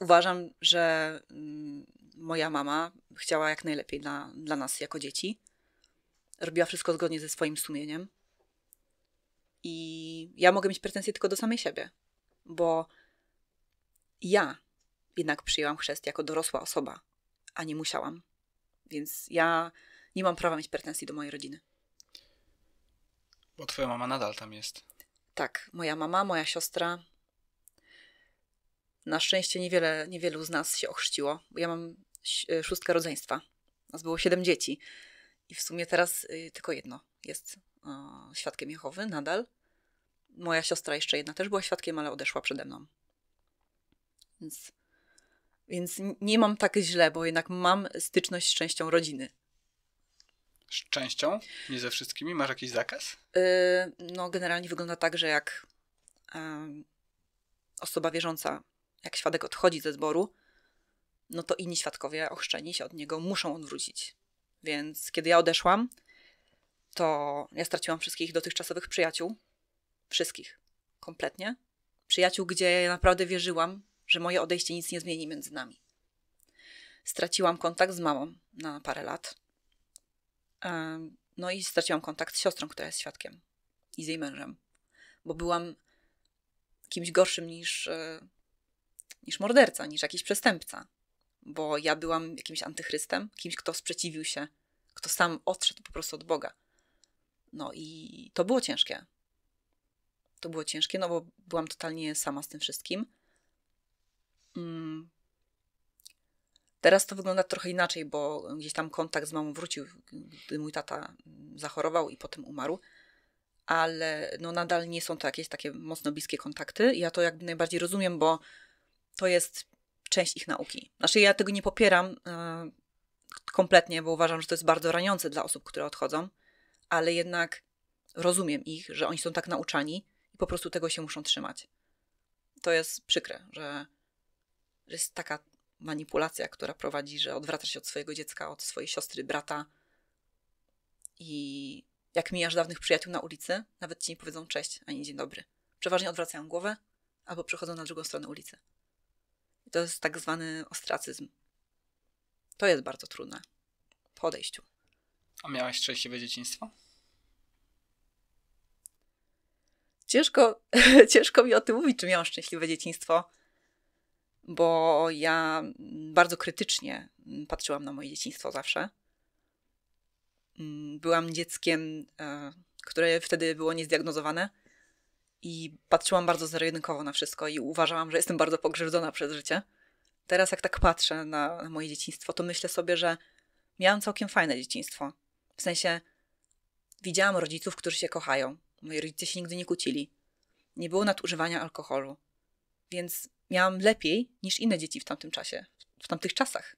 Speaker 1: uważam, że mm, moja mama chciała jak najlepiej dla, dla nas jako dzieci. Robiła wszystko zgodnie ze swoim sumieniem. I ja mogę mieć pretensje tylko do samej siebie, bo ja jednak przyjęłam chrzest jako dorosła osoba, a nie musiałam. Więc ja nie mam prawa mieć pretensji do
Speaker 2: mojej rodziny. Bo twoja mama nadal tam jest. Tak,
Speaker 1: moja mama, moja siostra, na szczęście niewiele, niewielu z nas się ochrzciło. Ja mam e, szóstkę rodzeństwa. Nas było siedem dzieci. I w sumie teraz y, tylko jedno jest świadkiem Jehowy nadal. Moja siostra jeszcze jedna też była świadkiem, ale odeszła przede mną. Więc, więc nie mam tak źle, bo jednak mam styczność z częścią rodziny.
Speaker 2: Z częścią? Nie ze wszystkimi? Masz jakiś zakaz?
Speaker 1: Yy, no, generalnie wygląda tak, że jak yy, osoba wierząca jak świadek odchodzi ze zboru, no to inni świadkowie ochrzczeni się od niego muszą odwrócić. Więc kiedy ja odeszłam, to ja straciłam wszystkich dotychczasowych przyjaciół. Wszystkich. Kompletnie. Przyjaciół, gdzie ja naprawdę wierzyłam, że moje odejście nic nie zmieni między nami. Straciłam kontakt z mamą na parę lat. No i straciłam kontakt z siostrą, która jest świadkiem i z jej mężem, bo byłam kimś gorszym niż e, niż morderca, niż jakiś przestępca. Bo ja byłam jakimś antychrystem, kimś, kto sprzeciwił się, kto sam odszedł po prostu od Boga. No i to było ciężkie. To było ciężkie, no bo byłam totalnie sama z tym wszystkim. Mm. Teraz to wygląda trochę inaczej, bo gdzieś tam kontakt z mamą wrócił, gdy mój tata zachorował i potem umarł. Ale no nadal nie są to jakieś takie mocno bliskie kontakty. Ja to jak najbardziej rozumiem, bo to jest część ich nauki. Znaczy, ja tego nie popieram e, kompletnie, bo uważam, że to jest bardzo raniące dla osób, które odchodzą, ale jednak rozumiem ich, że oni są tak nauczani i po prostu tego się muszą trzymać. To jest przykre, że, że jest taka manipulacja, która prowadzi, że odwraca się od swojego dziecka, od swojej siostry, brata i jak mijasz dawnych przyjaciół na ulicy, nawet ci nie powiedzą cześć ani dzień dobry. Przeważnie odwracają głowę albo przechodzą na drugą stronę ulicy. To jest tak zwany ostracyzm. To jest bardzo trudne. w podejściu.
Speaker 2: A miałaś szczęśliwe dzieciństwo?
Speaker 1: Ciężko, ciężko mi o tym mówić, czy miałam szczęśliwe dzieciństwo, bo ja bardzo krytycznie patrzyłam na moje dzieciństwo zawsze. Mm, byłam dzieckiem, e, które wtedy było niezdiagnozowane i patrzyłam bardzo zerojedynkowo na wszystko i uważałam, że jestem bardzo pogrzywdzona przez życie. Teraz jak tak patrzę na, na moje dzieciństwo, to myślę sobie, że miałam całkiem fajne dzieciństwo. W sensie widziałam rodziców, którzy się kochają. Moi rodzice się nigdy nie kłócili. Nie było nadużywania alkoholu. Więc miałam lepiej niż inne dzieci w tamtym czasie, w tamtych czasach,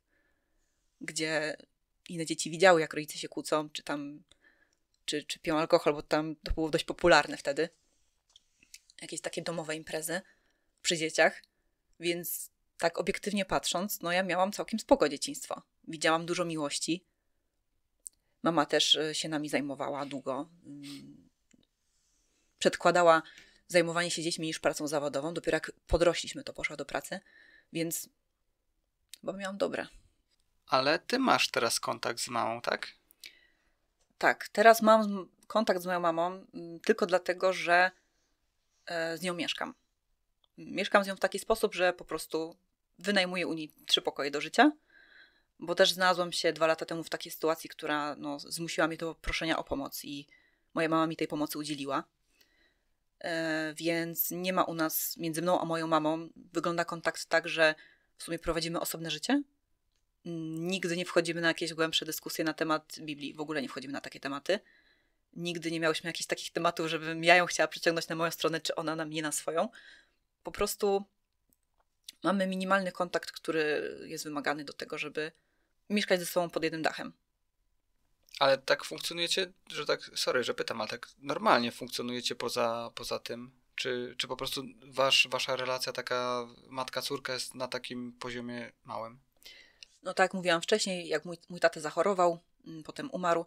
Speaker 1: gdzie inne dzieci widziały, jak rodzice się kłócą, czy tam, czy, czy piją alkohol, bo tam to było dość popularne wtedy jakieś takie domowe imprezy przy dzieciach, więc tak obiektywnie patrząc, no ja miałam całkiem spoko dzieciństwo. Widziałam dużo miłości. Mama też e, się nami zajmowała długo. Mm, przedkładała zajmowanie się dziećmi niż pracą zawodową. Dopiero jak podrośliśmy, to poszła do pracy, więc bo miałam dobre.
Speaker 2: Ale ty masz teraz kontakt z mamą, tak?
Speaker 1: Tak, teraz mam kontakt z moją mamą mm, tylko dlatego, że E, z nią mieszkam. Mieszkam z nią w taki sposób, że po prostu wynajmuję u niej trzy pokoje do życia, bo też znalazłam się dwa lata temu w takiej sytuacji, która no, zmusiła mnie do proszenia o pomoc i moja mama mi tej pomocy udzieliła. E, więc nie ma u nas, między mną a moją mamą, wygląda kontakt tak, że w sumie prowadzimy osobne życie. Nigdy nie wchodzimy na jakieś głębsze dyskusje na temat Biblii, w ogóle nie wchodzimy na takie tematy nigdy nie miałyśmy jakichś takich tematów, żebym ja ją chciała przyciągnąć na moją stronę, czy ona na mnie na swoją. Po prostu mamy minimalny kontakt, który jest wymagany do tego, żeby mieszkać ze sobą pod jednym dachem.
Speaker 2: Ale tak funkcjonujecie, że tak, sorry, że pytam, ale tak normalnie funkcjonujecie poza, poza tym? Czy, czy po prostu wasz, wasza relacja taka matka-córka jest na takim poziomie małym?
Speaker 1: No tak, jak mówiłam wcześniej, jak mój, mój tata zachorował, mm, potem umarł,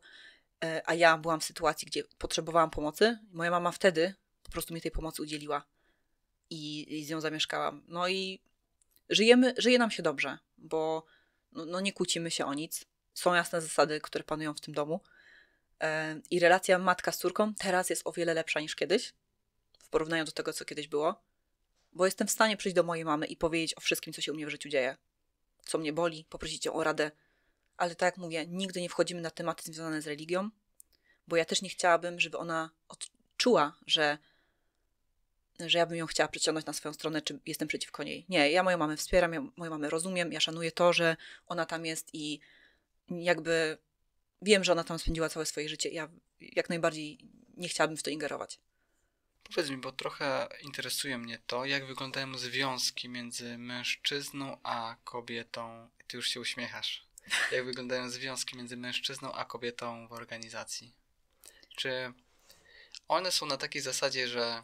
Speaker 1: E, a ja byłam w sytuacji, gdzie potrzebowałam pomocy. Moja mama wtedy po prostu mi tej pomocy udzieliła i, i z nią zamieszkałam. No i żyjemy, żyje nam się dobrze, bo no, no nie kłócimy się o nic. Są jasne zasady, które panują w tym domu. E, I relacja matka z córką teraz jest o wiele lepsza niż kiedyś, w porównaniu do tego, co kiedyś było, bo jestem w stanie przyjść do mojej mamy i powiedzieć o wszystkim, co się u mnie w życiu dzieje, co mnie boli, poprosić ją o radę, ale tak jak mówię, nigdy nie wchodzimy na tematy związane z religią, bo ja też nie chciałabym, żeby ona odczuła, że, że ja bym ją chciała przyciągnąć na swoją stronę, czy jestem przeciwko niej. Nie, ja moją mamę wspieram, ja moją mamę rozumiem, ja szanuję to, że ona tam jest i jakby wiem, że ona tam spędziła całe swoje życie. Ja jak najbardziej nie chciałabym w to ingerować.
Speaker 2: Powiedz mi, bo trochę interesuje mnie to, jak wyglądają związki między mężczyzną a kobietą. Ty już się uśmiechasz. Jak wyglądają związki między mężczyzną a kobietą w organizacji? Czy one są na takiej zasadzie, że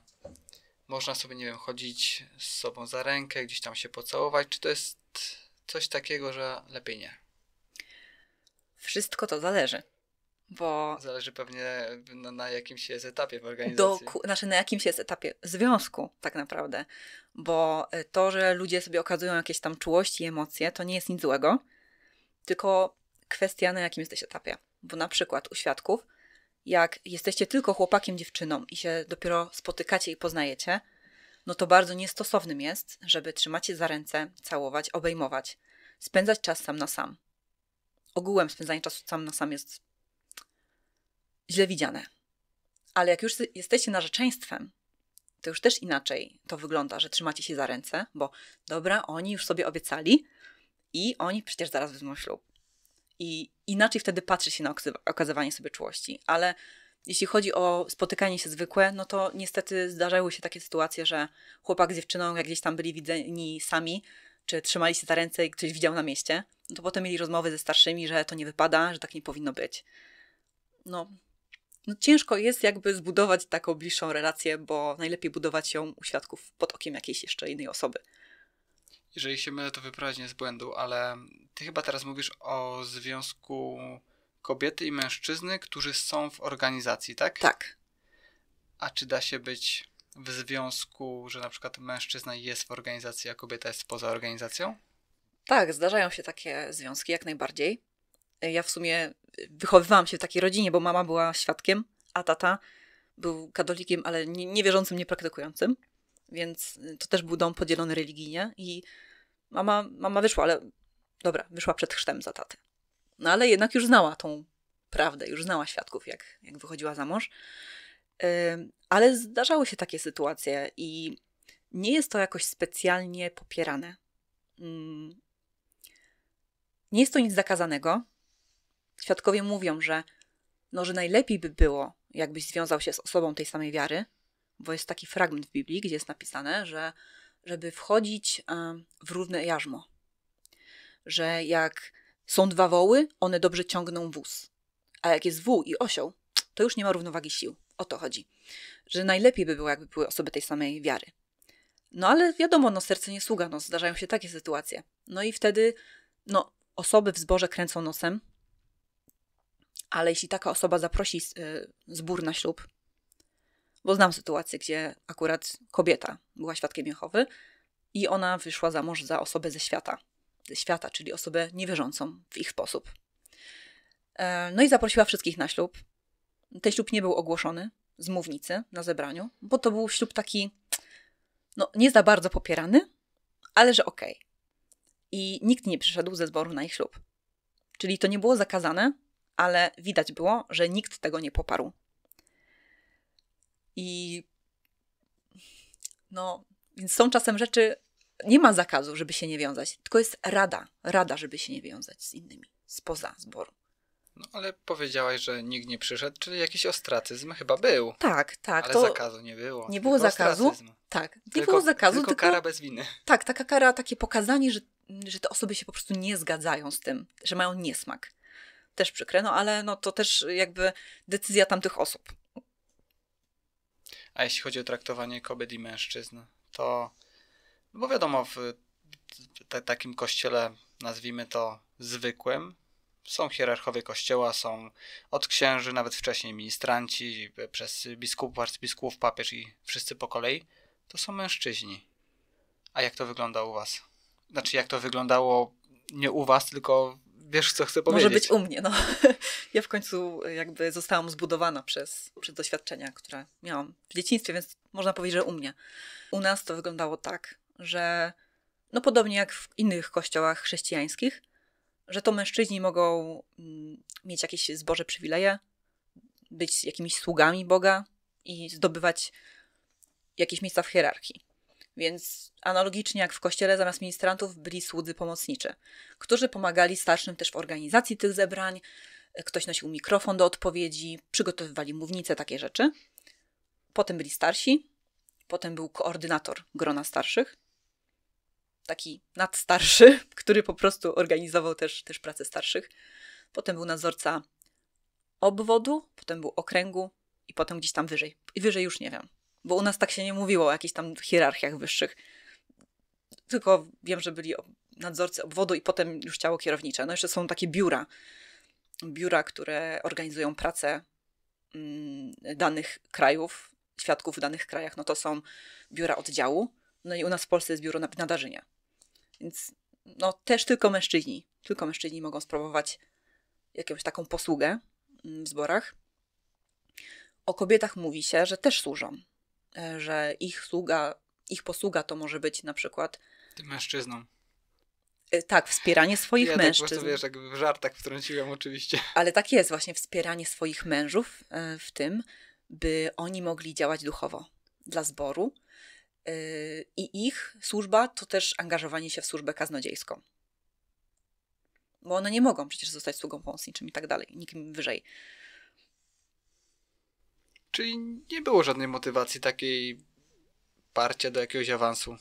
Speaker 2: można sobie, nie wiem, chodzić z sobą za rękę, gdzieś tam się pocałować? Czy to jest coś takiego, że lepiej nie?
Speaker 1: Wszystko to zależy.
Speaker 2: Bo Zależy pewnie na, na jakim się jest etapie w organizacji.
Speaker 1: Do, znaczy na jakim się jest etapie związku tak naprawdę. Bo y, to, że ludzie sobie okazują jakieś tam czułości i emocje, to nie jest nic złego tylko kwestia na jakim jesteś etapie. Bo na przykład u świadków, jak jesteście tylko chłopakiem, dziewczyną i się dopiero spotykacie i poznajecie, no to bardzo niestosownym jest, żeby trzymacie za ręce, całować, obejmować, spędzać czas sam na sam. Ogółem spędzanie czasu sam na sam jest źle widziane. Ale jak już jesteście narzeczeństwem, to już też inaczej to wygląda, że trzymacie się za ręce, bo dobra, oni już sobie obiecali, i oni przecież zaraz wezmą ślub. I inaczej wtedy patrzy się na okazywanie sobie czułości, ale jeśli chodzi o spotykanie się zwykłe, no to niestety zdarzały się takie sytuacje, że chłopak z dziewczyną, jak gdzieś tam byli widzeni sami, czy trzymali się za ręce i ktoś widział na mieście, no to potem mieli rozmowy ze starszymi, że to nie wypada, że tak nie powinno być. No, no ciężko jest jakby zbudować taką bliższą relację, bo najlepiej budować ją u świadków pod okiem jakiejś jeszcze innej osoby
Speaker 2: jeżeli się mylę, to wyprowadź z błędu, ale ty chyba teraz mówisz o związku kobiety i mężczyzny, którzy są w organizacji, tak? Tak. A czy da się być w związku, że na przykład mężczyzna jest w organizacji, a kobieta jest poza organizacją?
Speaker 1: Tak, zdarzają się takie związki jak najbardziej. Ja w sumie wychowywałam się w takiej rodzinie, bo mama była świadkiem, a tata był katolikiem, ale niewierzącym, niepraktykującym. Więc y, to też był dom podzielony religijnie i mama, mama wyszła, ale dobra, wyszła przed chrztem za taty. No ale jednak już znała tą prawdę, już znała świadków, jak, jak wychodziła za mąż. Y, ale zdarzały się takie sytuacje i nie jest to jakoś specjalnie popierane. Mm. Nie jest to nic zakazanego. Świadkowie mówią, że, no, że najlepiej by było, jakbyś związał się z osobą tej samej wiary, bo jest taki fragment w Biblii, gdzie jest napisane, że żeby wchodzić w równe jarzmo, że jak są dwa woły, one dobrze ciągną wóz, a jak jest wół i osioł, to już nie ma równowagi sił. O to chodzi. Że najlepiej by było, jakby były osoby tej samej wiary. No ale wiadomo, no serce nie sługa, no zdarzają się takie sytuacje. No i wtedy, no osoby w zborze kręcą nosem, ale jeśli taka osoba zaprosi y, zbór na ślub, bo znam sytuację, gdzie akurat kobieta była świadkiem Jehowy i ona wyszła za mąż za osobę ze świata. Ze świata, czyli osobę niewierzącą w ich sposób. E, no i zaprosiła wszystkich na ślub. Ten ślub nie był ogłoszony z mównicy na zebraniu, bo to był ślub taki, no nie za bardzo popierany, ale że okej. Okay. I nikt nie przyszedł ze zboru na ich ślub. Czyli to nie było zakazane, ale widać było, że nikt tego nie poparł. I no, więc są czasem rzeczy, nie ma zakazu, żeby się nie wiązać, tylko jest rada, rada, żeby się nie wiązać z innymi spoza zboru.
Speaker 2: No ale powiedziałaś, że nikt nie przyszedł, czyli jakiś ostracyzm chyba był. Tak, tak. Ale to zakazu nie było. Nie było zakazu? Ostracyzm.
Speaker 1: Tak, nie tylko, było zakazu. Tylko, tylko kara bez winy. Tak, taka kara, takie pokazanie, że, że te osoby się po prostu nie zgadzają z tym, że mają niesmak. Też przykre, no ale no to też jakby decyzja tamtych osób.
Speaker 2: A jeśli chodzi o traktowanie kobiet i mężczyzn, to no bo wiadomo, w t- takim kościele, nazwijmy to zwykłym, są hierarchowie kościoła, są od księży, nawet wcześniej ministranci, przez biskupów, arcybiskupów, papież i wszyscy po kolei, to są mężczyźni. A jak to wygląda u was? Znaczy, jak to wyglądało nie u was, tylko wiesz, co chcę powiedzieć. Może być u
Speaker 1: mnie, no. Ja w końcu jakby zostałam zbudowana przez, przez doświadczenia, które miałam w dzieciństwie, więc można powiedzieć, że u mnie. U nas to wyglądało tak, że no podobnie jak w innych kościołach chrześcijańskich, że to mężczyźni mogą mm, mieć jakieś zboże przywileje, być jakimiś sługami Boga i zdobywać jakieś miejsca w hierarchii. Więc analogicznie jak w kościele zamiast ministrantów byli słudzy pomocnicze, którzy pomagali starszym też w organizacji tych zebrań. Ktoś nosił mikrofon do odpowiedzi, przygotowywali mównice, takie rzeczy. Potem byli starsi, potem był koordynator grona starszych, taki nadstarszy, który po prostu organizował też, też pracę starszych. Potem był nadzorca obwodu, potem był okręgu i potem gdzieś tam wyżej. I wyżej już nie wiem bo u nas tak się nie mówiło o jakichś tam hierarchiach wyższych. Tylko wiem, że byli nadzorcy obwodu i potem już ciało kierownicze. No jeszcze są takie biura, biura, które organizują pracę mm, danych krajów, świadków w danych krajach, no to są biura oddziału. No i u nas w Polsce jest biuro na, Więc no też tylko mężczyźni, tylko mężczyźni mogą sprawować jakąś taką posługę mm, w zborach. O kobietach mówi się, że też służą, E, że ich sługa, ich posługa to może być na przykład.
Speaker 2: Tym mężczyzną.
Speaker 1: E, tak, wspieranie swoich ja mężczyzn. Tak po wiesz,
Speaker 2: jakby w żartach wtrąciłem oczywiście.
Speaker 1: Ale tak jest właśnie, wspieranie swoich mężów e, w tym, by oni mogli działać duchowo dla zboru. I ich służba to też angażowanie się w służbę kaznodziejską. Bo one nie mogą przecież zostać sługą pomocniczym i tak dalej, nikim wyżej.
Speaker 2: Czyli nie było żadnej motywacji takiej parcia do jakiegoś awansu.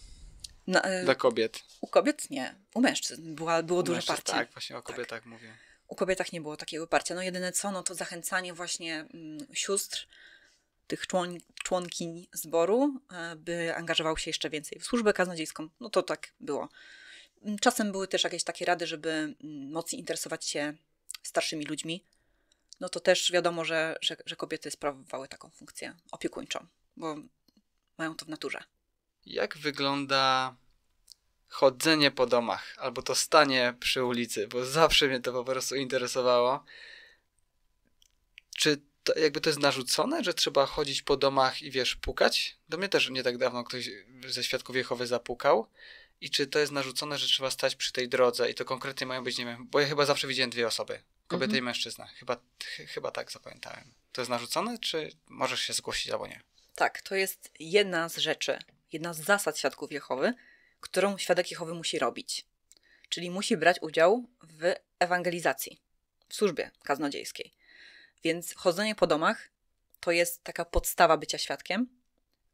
Speaker 2: No, e, dla kobiet.
Speaker 1: U kobiet nie. U mężczyzn była, było duże parcie. Tak,
Speaker 2: właśnie o tak. kobietach tak. mówię.
Speaker 1: U kobietach nie było takiego parcia. No jedyne co, no to zachęcanie właśnie mm, sióstr, tych człon członkiń zboru, e, by angażował się jeszcze więcej w służbę kaznodziejską. No to tak było. Mm, czasem były też jakieś takie rady, żeby mm, mocniej interesować się starszymi ludźmi, no to też wiadomo, że, że, że kobiety sprawowały taką funkcję opiekuńczą, bo mają to w naturze.
Speaker 2: Jak wygląda chodzenie po domach albo to stanie przy ulicy, bo zawsze mnie to po prostu interesowało. Czy to, jakby to jest narzucone, że trzeba chodzić po domach i wiesz, pukać? Do mnie też nie tak dawno ktoś ze świadków Jehowy zapukał. I czy to jest narzucone, że trzeba stać przy tej drodze i to konkretnie mają być, nie wiem, bo ja chyba zawsze widziałem dwie osoby. Kobiety mhm. i mężczyznę. Chyba, ch chyba tak zapamiętałem. To jest narzucone, czy możesz się zgłosić albo nie?
Speaker 1: Tak, to jest jedna z rzeczy, jedna z zasad świadków Jehowy, którą świadek Jehowy musi robić. Czyli musi brać udział w ewangelizacji, w służbie kaznodziejskiej. Więc chodzenie po domach to jest taka podstawa bycia świadkiem,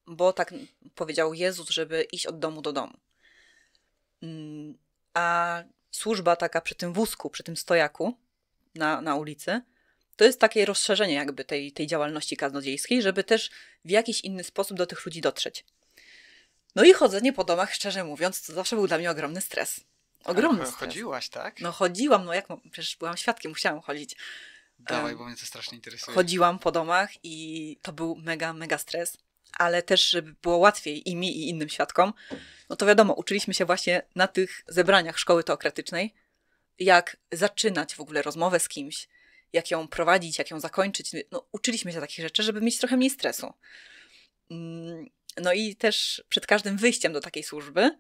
Speaker 1: bo tak powiedział Jezus, żeby iść od domu do domu. Mm, a służba taka przy tym wózku, przy tym stojaku, na, na ulicy, to jest takie rozszerzenie jakby tej, tej działalności kaznodziejskiej, żeby też w jakiś inny sposób do tych ludzi dotrzeć. No i chodzenie po domach, szczerze mówiąc, to zawsze był dla mnie ogromny stres. Ogromny stres. Chodziłaś, tak? No chodziłam, no jak, przecież byłam świadkiem, musiałam chodzić.
Speaker 2: Dawaj, bo mnie to strasznie interesuje. Chodziłam
Speaker 1: po domach i to był mega, mega stres, ale też, żeby było łatwiej i mi, i innym świadkom, no to wiadomo, uczyliśmy się właśnie na tych zebraniach szkoły teokratycznej, jak zaczynać w ogóle rozmowę z kimś, jak ją prowadzić, jak ją zakończyć. No, uczyliśmy się takich rzeczy, żeby mieć trochę mniej stresu. Mm, no i też przed każdym wyjściem do takiej służby,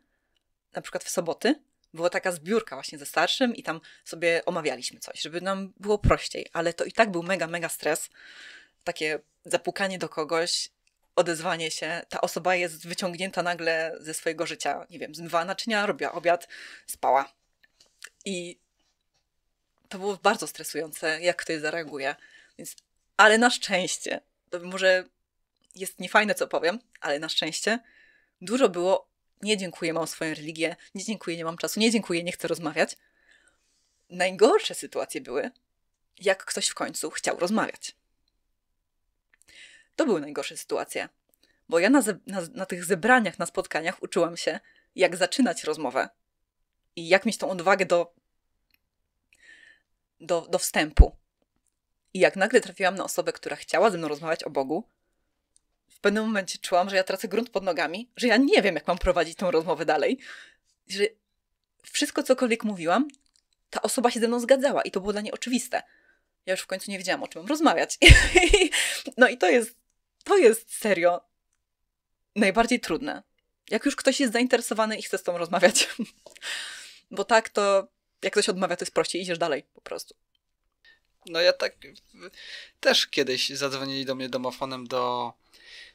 Speaker 1: na przykład w soboty, była taka zbiórka właśnie ze starszym i tam sobie omawialiśmy coś, żeby nam było prościej, ale to i tak był mega, mega stres. Takie zapukanie do kogoś, odezwanie się, ta osoba jest wyciągnięta nagle ze swojego życia, nie wiem, zmywała naczynia, robiła obiad, spała. I to było bardzo stresujące, jak ktoś zareaguje. Więc, ale na szczęście, to może jest niefajne, co powiem, ale na szczęście dużo było nie dziękuję, mam swoją religię, nie dziękuję, nie mam czasu, nie dziękuję, nie chcę rozmawiać. Najgorsze sytuacje były, jak ktoś w końcu chciał rozmawiać. To były najgorsze sytuacje, bo ja na, na, na tych zebraniach, na spotkaniach uczyłam się, jak zaczynać rozmowę i jak mieć tą odwagę do do, do wstępu. I jak nagle trafiłam na osobę, która chciała ze mną rozmawiać o Bogu, w pewnym momencie czułam, że ja tracę grunt pod nogami, że ja nie wiem, jak mam prowadzić tą rozmowę dalej, że wszystko, cokolwiek mówiłam, ta osoba się ze mną zgadzała i to było dla niej oczywiste. Ja już w końcu nie wiedziałam, o czym mam rozmawiać. no i to jest, to jest serio najbardziej trudne. Jak już ktoś jest zainteresowany i chce z tą rozmawiać. Bo tak to jak ktoś odmawia, to jest prościej, idziesz dalej po
Speaker 2: prostu. No ja tak też kiedyś zadzwonili do mnie domofonem do,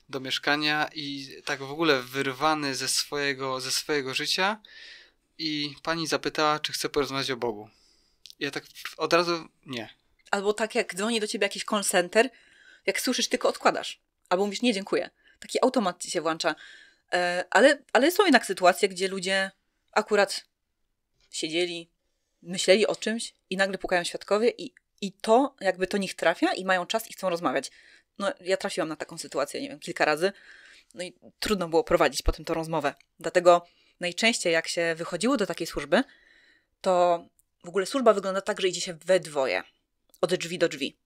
Speaker 2: do mieszkania i tak w ogóle wyrwany ze swojego, ze swojego życia i pani zapytała, czy chcę porozmawiać o Bogu. Ja tak od razu nie.
Speaker 1: Albo tak jak dzwoni do ciebie jakiś call center, jak słyszysz, tylko odkładasz. Albo mówisz, nie dziękuję. Taki automat ci się włącza. E, ale, ale są jednak sytuacje, gdzie ludzie akurat siedzieli, myśleli o czymś i nagle pukają świadkowie i, i to jakby to nich trafia i mają czas i chcą rozmawiać. No ja trafiłam na taką sytuację, nie wiem, kilka razy. No i trudno było prowadzić potem tą rozmowę. Dlatego najczęściej jak się wychodziło do takiej służby, to w ogóle służba wygląda tak, że idzie się we dwoje, od drzwi do drzwi.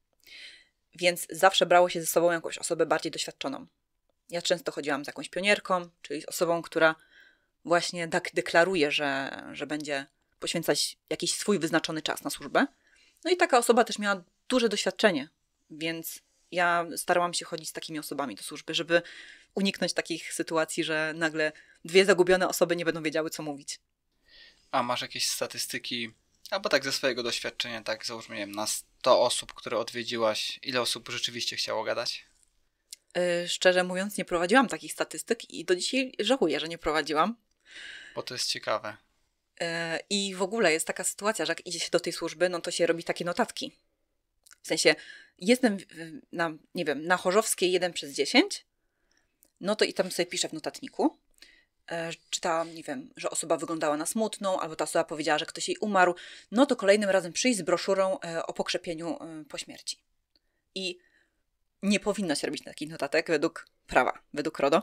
Speaker 1: Więc zawsze brało się ze sobą jakąś osobę bardziej doświadczoną. Ja często chodziłam z jakąś pionierką, czyli z osobą, która właśnie tak deklaruje, że, że będzie poświęcać jakiś swój wyznaczony czas na służbę. No i taka osoba też miała duże doświadczenie, więc ja starałam się chodzić z takimi osobami do służby, żeby uniknąć takich sytuacji, że nagle dwie zagubione osoby nie będą wiedziały, co mówić.
Speaker 2: A masz jakieś statystyki, albo tak ze swojego doświadczenia, tak załóżmy, nie wiem, na 100 osób, które odwiedziłaś, ile osób rzeczywiście chciało gadać?
Speaker 1: Y, szczerze mówiąc, nie prowadziłam takich statystyk i do dzisiaj żałuję, że nie prowadziłam.
Speaker 2: Bo to jest ciekawe.
Speaker 1: I w ogóle jest taka sytuacja, że jak idzie się do tej służby, no to się robi takie notatki. W sensie, jestem na, nie wiem, na Chorzowskiej 1 przez 10, no to i tam sobie piszę w notatniku, e, czytałam, nie wiem, że osoba wyglądała na smutną, albo ta osoba powiedziała, że ktoś jej umarł, no to kolejnym razem przyjść z broszurą e, o pokrzepieniu e, po śmierci. I nie powinno się robić takich notatek według prawa, według RODO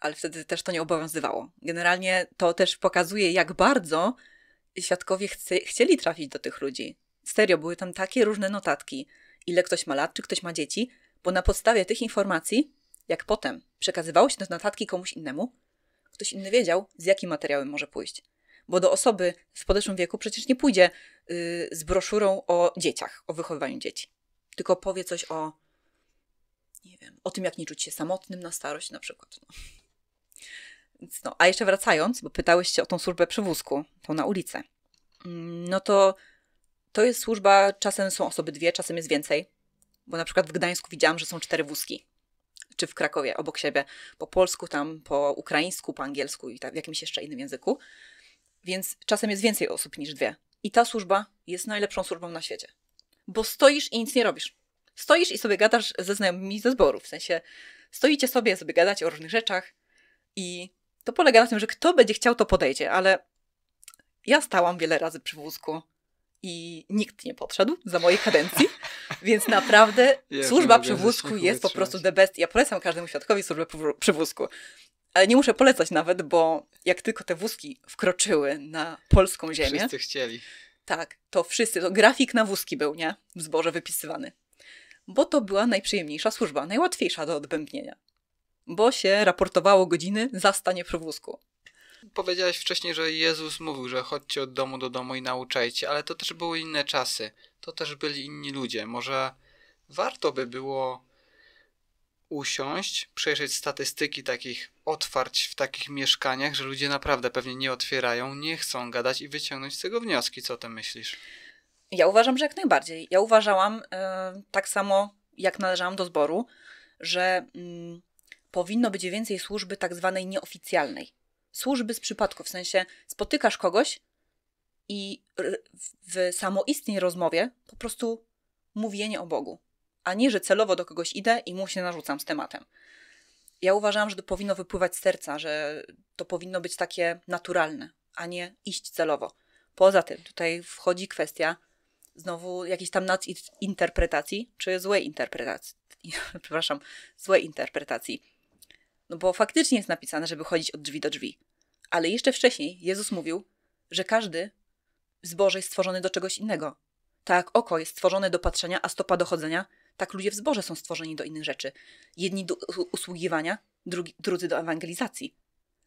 Speaker 1: ale wtedy też to nie obowiązywało. Generalnie to też pokazuje, jak bardzo świadkowie chce, chcieli trafić do tych ludzi. Serio, były tam takie różne notatki, ile ktoś ma lat, czy ktoś ma dzieci, bo na podstawie tych informacji, jak potem przekazywało się te notatki komuś innemu, ktoś inny wiedział, z jakim materiałem może pójść. Bo do osoby w podeszłym wieku przecież nie pójdzie yy, z broszurą o dzieciach, o wychowywaniu dzieci. Tylko powie coś o, nie wiem, o tym, jak nie czuć się samotnym na starość na przykład. No. No, a jeszcze wracając, bo pytałeś się o tą służbę przy wózku, tą na ulicę. Mm, no to to jest służba, czasem są osoby dwie, czasem jest więcej. Bo na przykład w Gdańsku widziałam, że są cztery wózki. Czy w Krakowie obok siebie. Po polsku, tam po ukraińsku, po angielsku i tak, w jakimś jeszcze innym języku. Więc czasem jest więcej osób niż dwie. I ta służba jest najlepszą służbą na świecie. Bo stoisz i nic nie robisz. Stoisz i sobie gadasz ze znajomymi ze zboru. W sensie stoicie sobie, sobie gadać o różnych rzeczach, i to polega na tym, że kto będzie chciał, to podejdzie, ale ja stałam wiele razy przy wózku i nikt nie podszedł za mojej kadencji, więc naprawdę służba przy wózku jest po prostu the best. Ja polecam każdemu świadkowi służbę przy wózku. Ale nie muszę polecać nawet, bo jak tylko te wózki wkroczyły na polską ziemię. Wszyscy chcieli. Tak, to wszyscy. To grafik na wózki był, nie? W zboże wypisywany. Bo to była najprzyjemniejsza służba, najłatwiejsza do odbębnienia bo się raportowało godziny za stanie przy wózku.
Speaker 2: Powiedziałeś wcześniej, że Jezus mówił, że chodźcie od domu do domu i nauczajcie, ale to też były inne czasy. To też byli inni ludzie. Może warto by było usiąść, przejrzeć statystyki takich otwarć w takich mieszkaniach, że ludzie naprawdę pewnie nie otwierają, nie chcą gadać i wyciągnąć z tego wnioski. Co tym myślisz?
Speaker 1: Ja uważam, że jak najbardziej. Ja uważałam yy, tak samo, jak należałam do zboru, że. Yy, powinno być więcej służby tak zwanej nieoficjalnej. Służby z przypadku, w sensie spotykasz kogoś i w samoistnej rozmowie po prostu mówienie o Bogu, a nie, że celowo do kogoś idę i mu się narzucam z tematem. Ja uważam, że to powinno wypływać z serca, że to powinno być takie naturalne, a nie iść celowo. Poza tym tutaj wchodzi kwestia znowu jakiejś tam nadinterpretacji, czy złej interpretacji, przepraszam, złej interpretacji. No bo faktycznie jest napisane, żeby chodzić od drzwi do drzwi. Ale jeszcze wcześniej Jezus mówił, że każdy zboże jest stworzony do czegoś innego. Tak jak oko jest stworzone do patrzenia, a stopa do chodzenia, tak ludzie w zboże są stworzeni do innych rzeczy. Jedni do usługiwania, drugi, drudzy do ewangelizacji.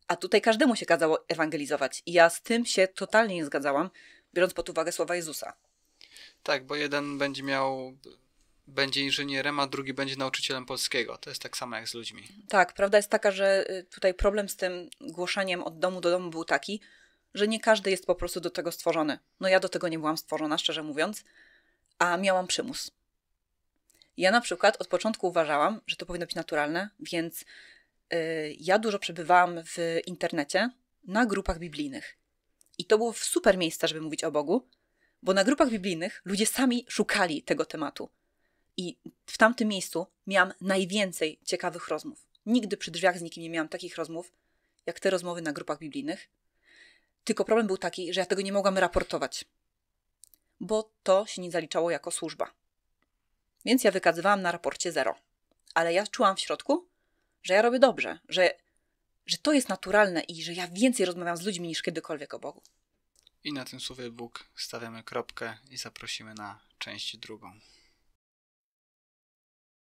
Speaker 1: A tutaj każdemu się kazało ewangelizować. I ja z tym się totalnie nie zgadzałam, biorąc pod
Speaker 2: uwagę słowa Jezusa. Tak, bo jeden będzie miał będzie inżynierem, a drugi będzie nauczycielem polskiego. To jest tak samo jak z ludźmi.
Speaker 1: Tak, prawda jest taka, że y, tutaj problem z tym głoszeniem od domu do domu był taki, że nie każdy jest po prostu do tego stworzony. No ja do tego nie byłam stworzona, szczerze mówiąc, a miałam przymus. Ja na przykład od początku uważałam, że to powinno być naturalne, więc y, ja dużo przebywałam w internecie na grupach biblijnych. I to było super miejsce, żeby mówić o Bogu, bo na grupach biblijnych ludzie sami szukali tego tematu. I w tamtym miejscu miałam najwięcej ciekawych rozmów. Nigdy przy drzwiach z nikim nie miałam takich rozmów, jak te rozmowy na grupach biblijnych. Tylko problem był taki, że ja tego nie mogłam raportować, bo to się nie zaliczało jako służba. Więc ja wykazywałam na raporcie zero. Ale ja czułam w środku, że ja robię dobrze, że, że to jest naturalne i że ja więcej rozmawiam z ludźmi niż kiedykolwiek o Bogu.
Speaker 2: I na tym słowie Bóg stawiamy kropkę i zaprosimy na część drugą.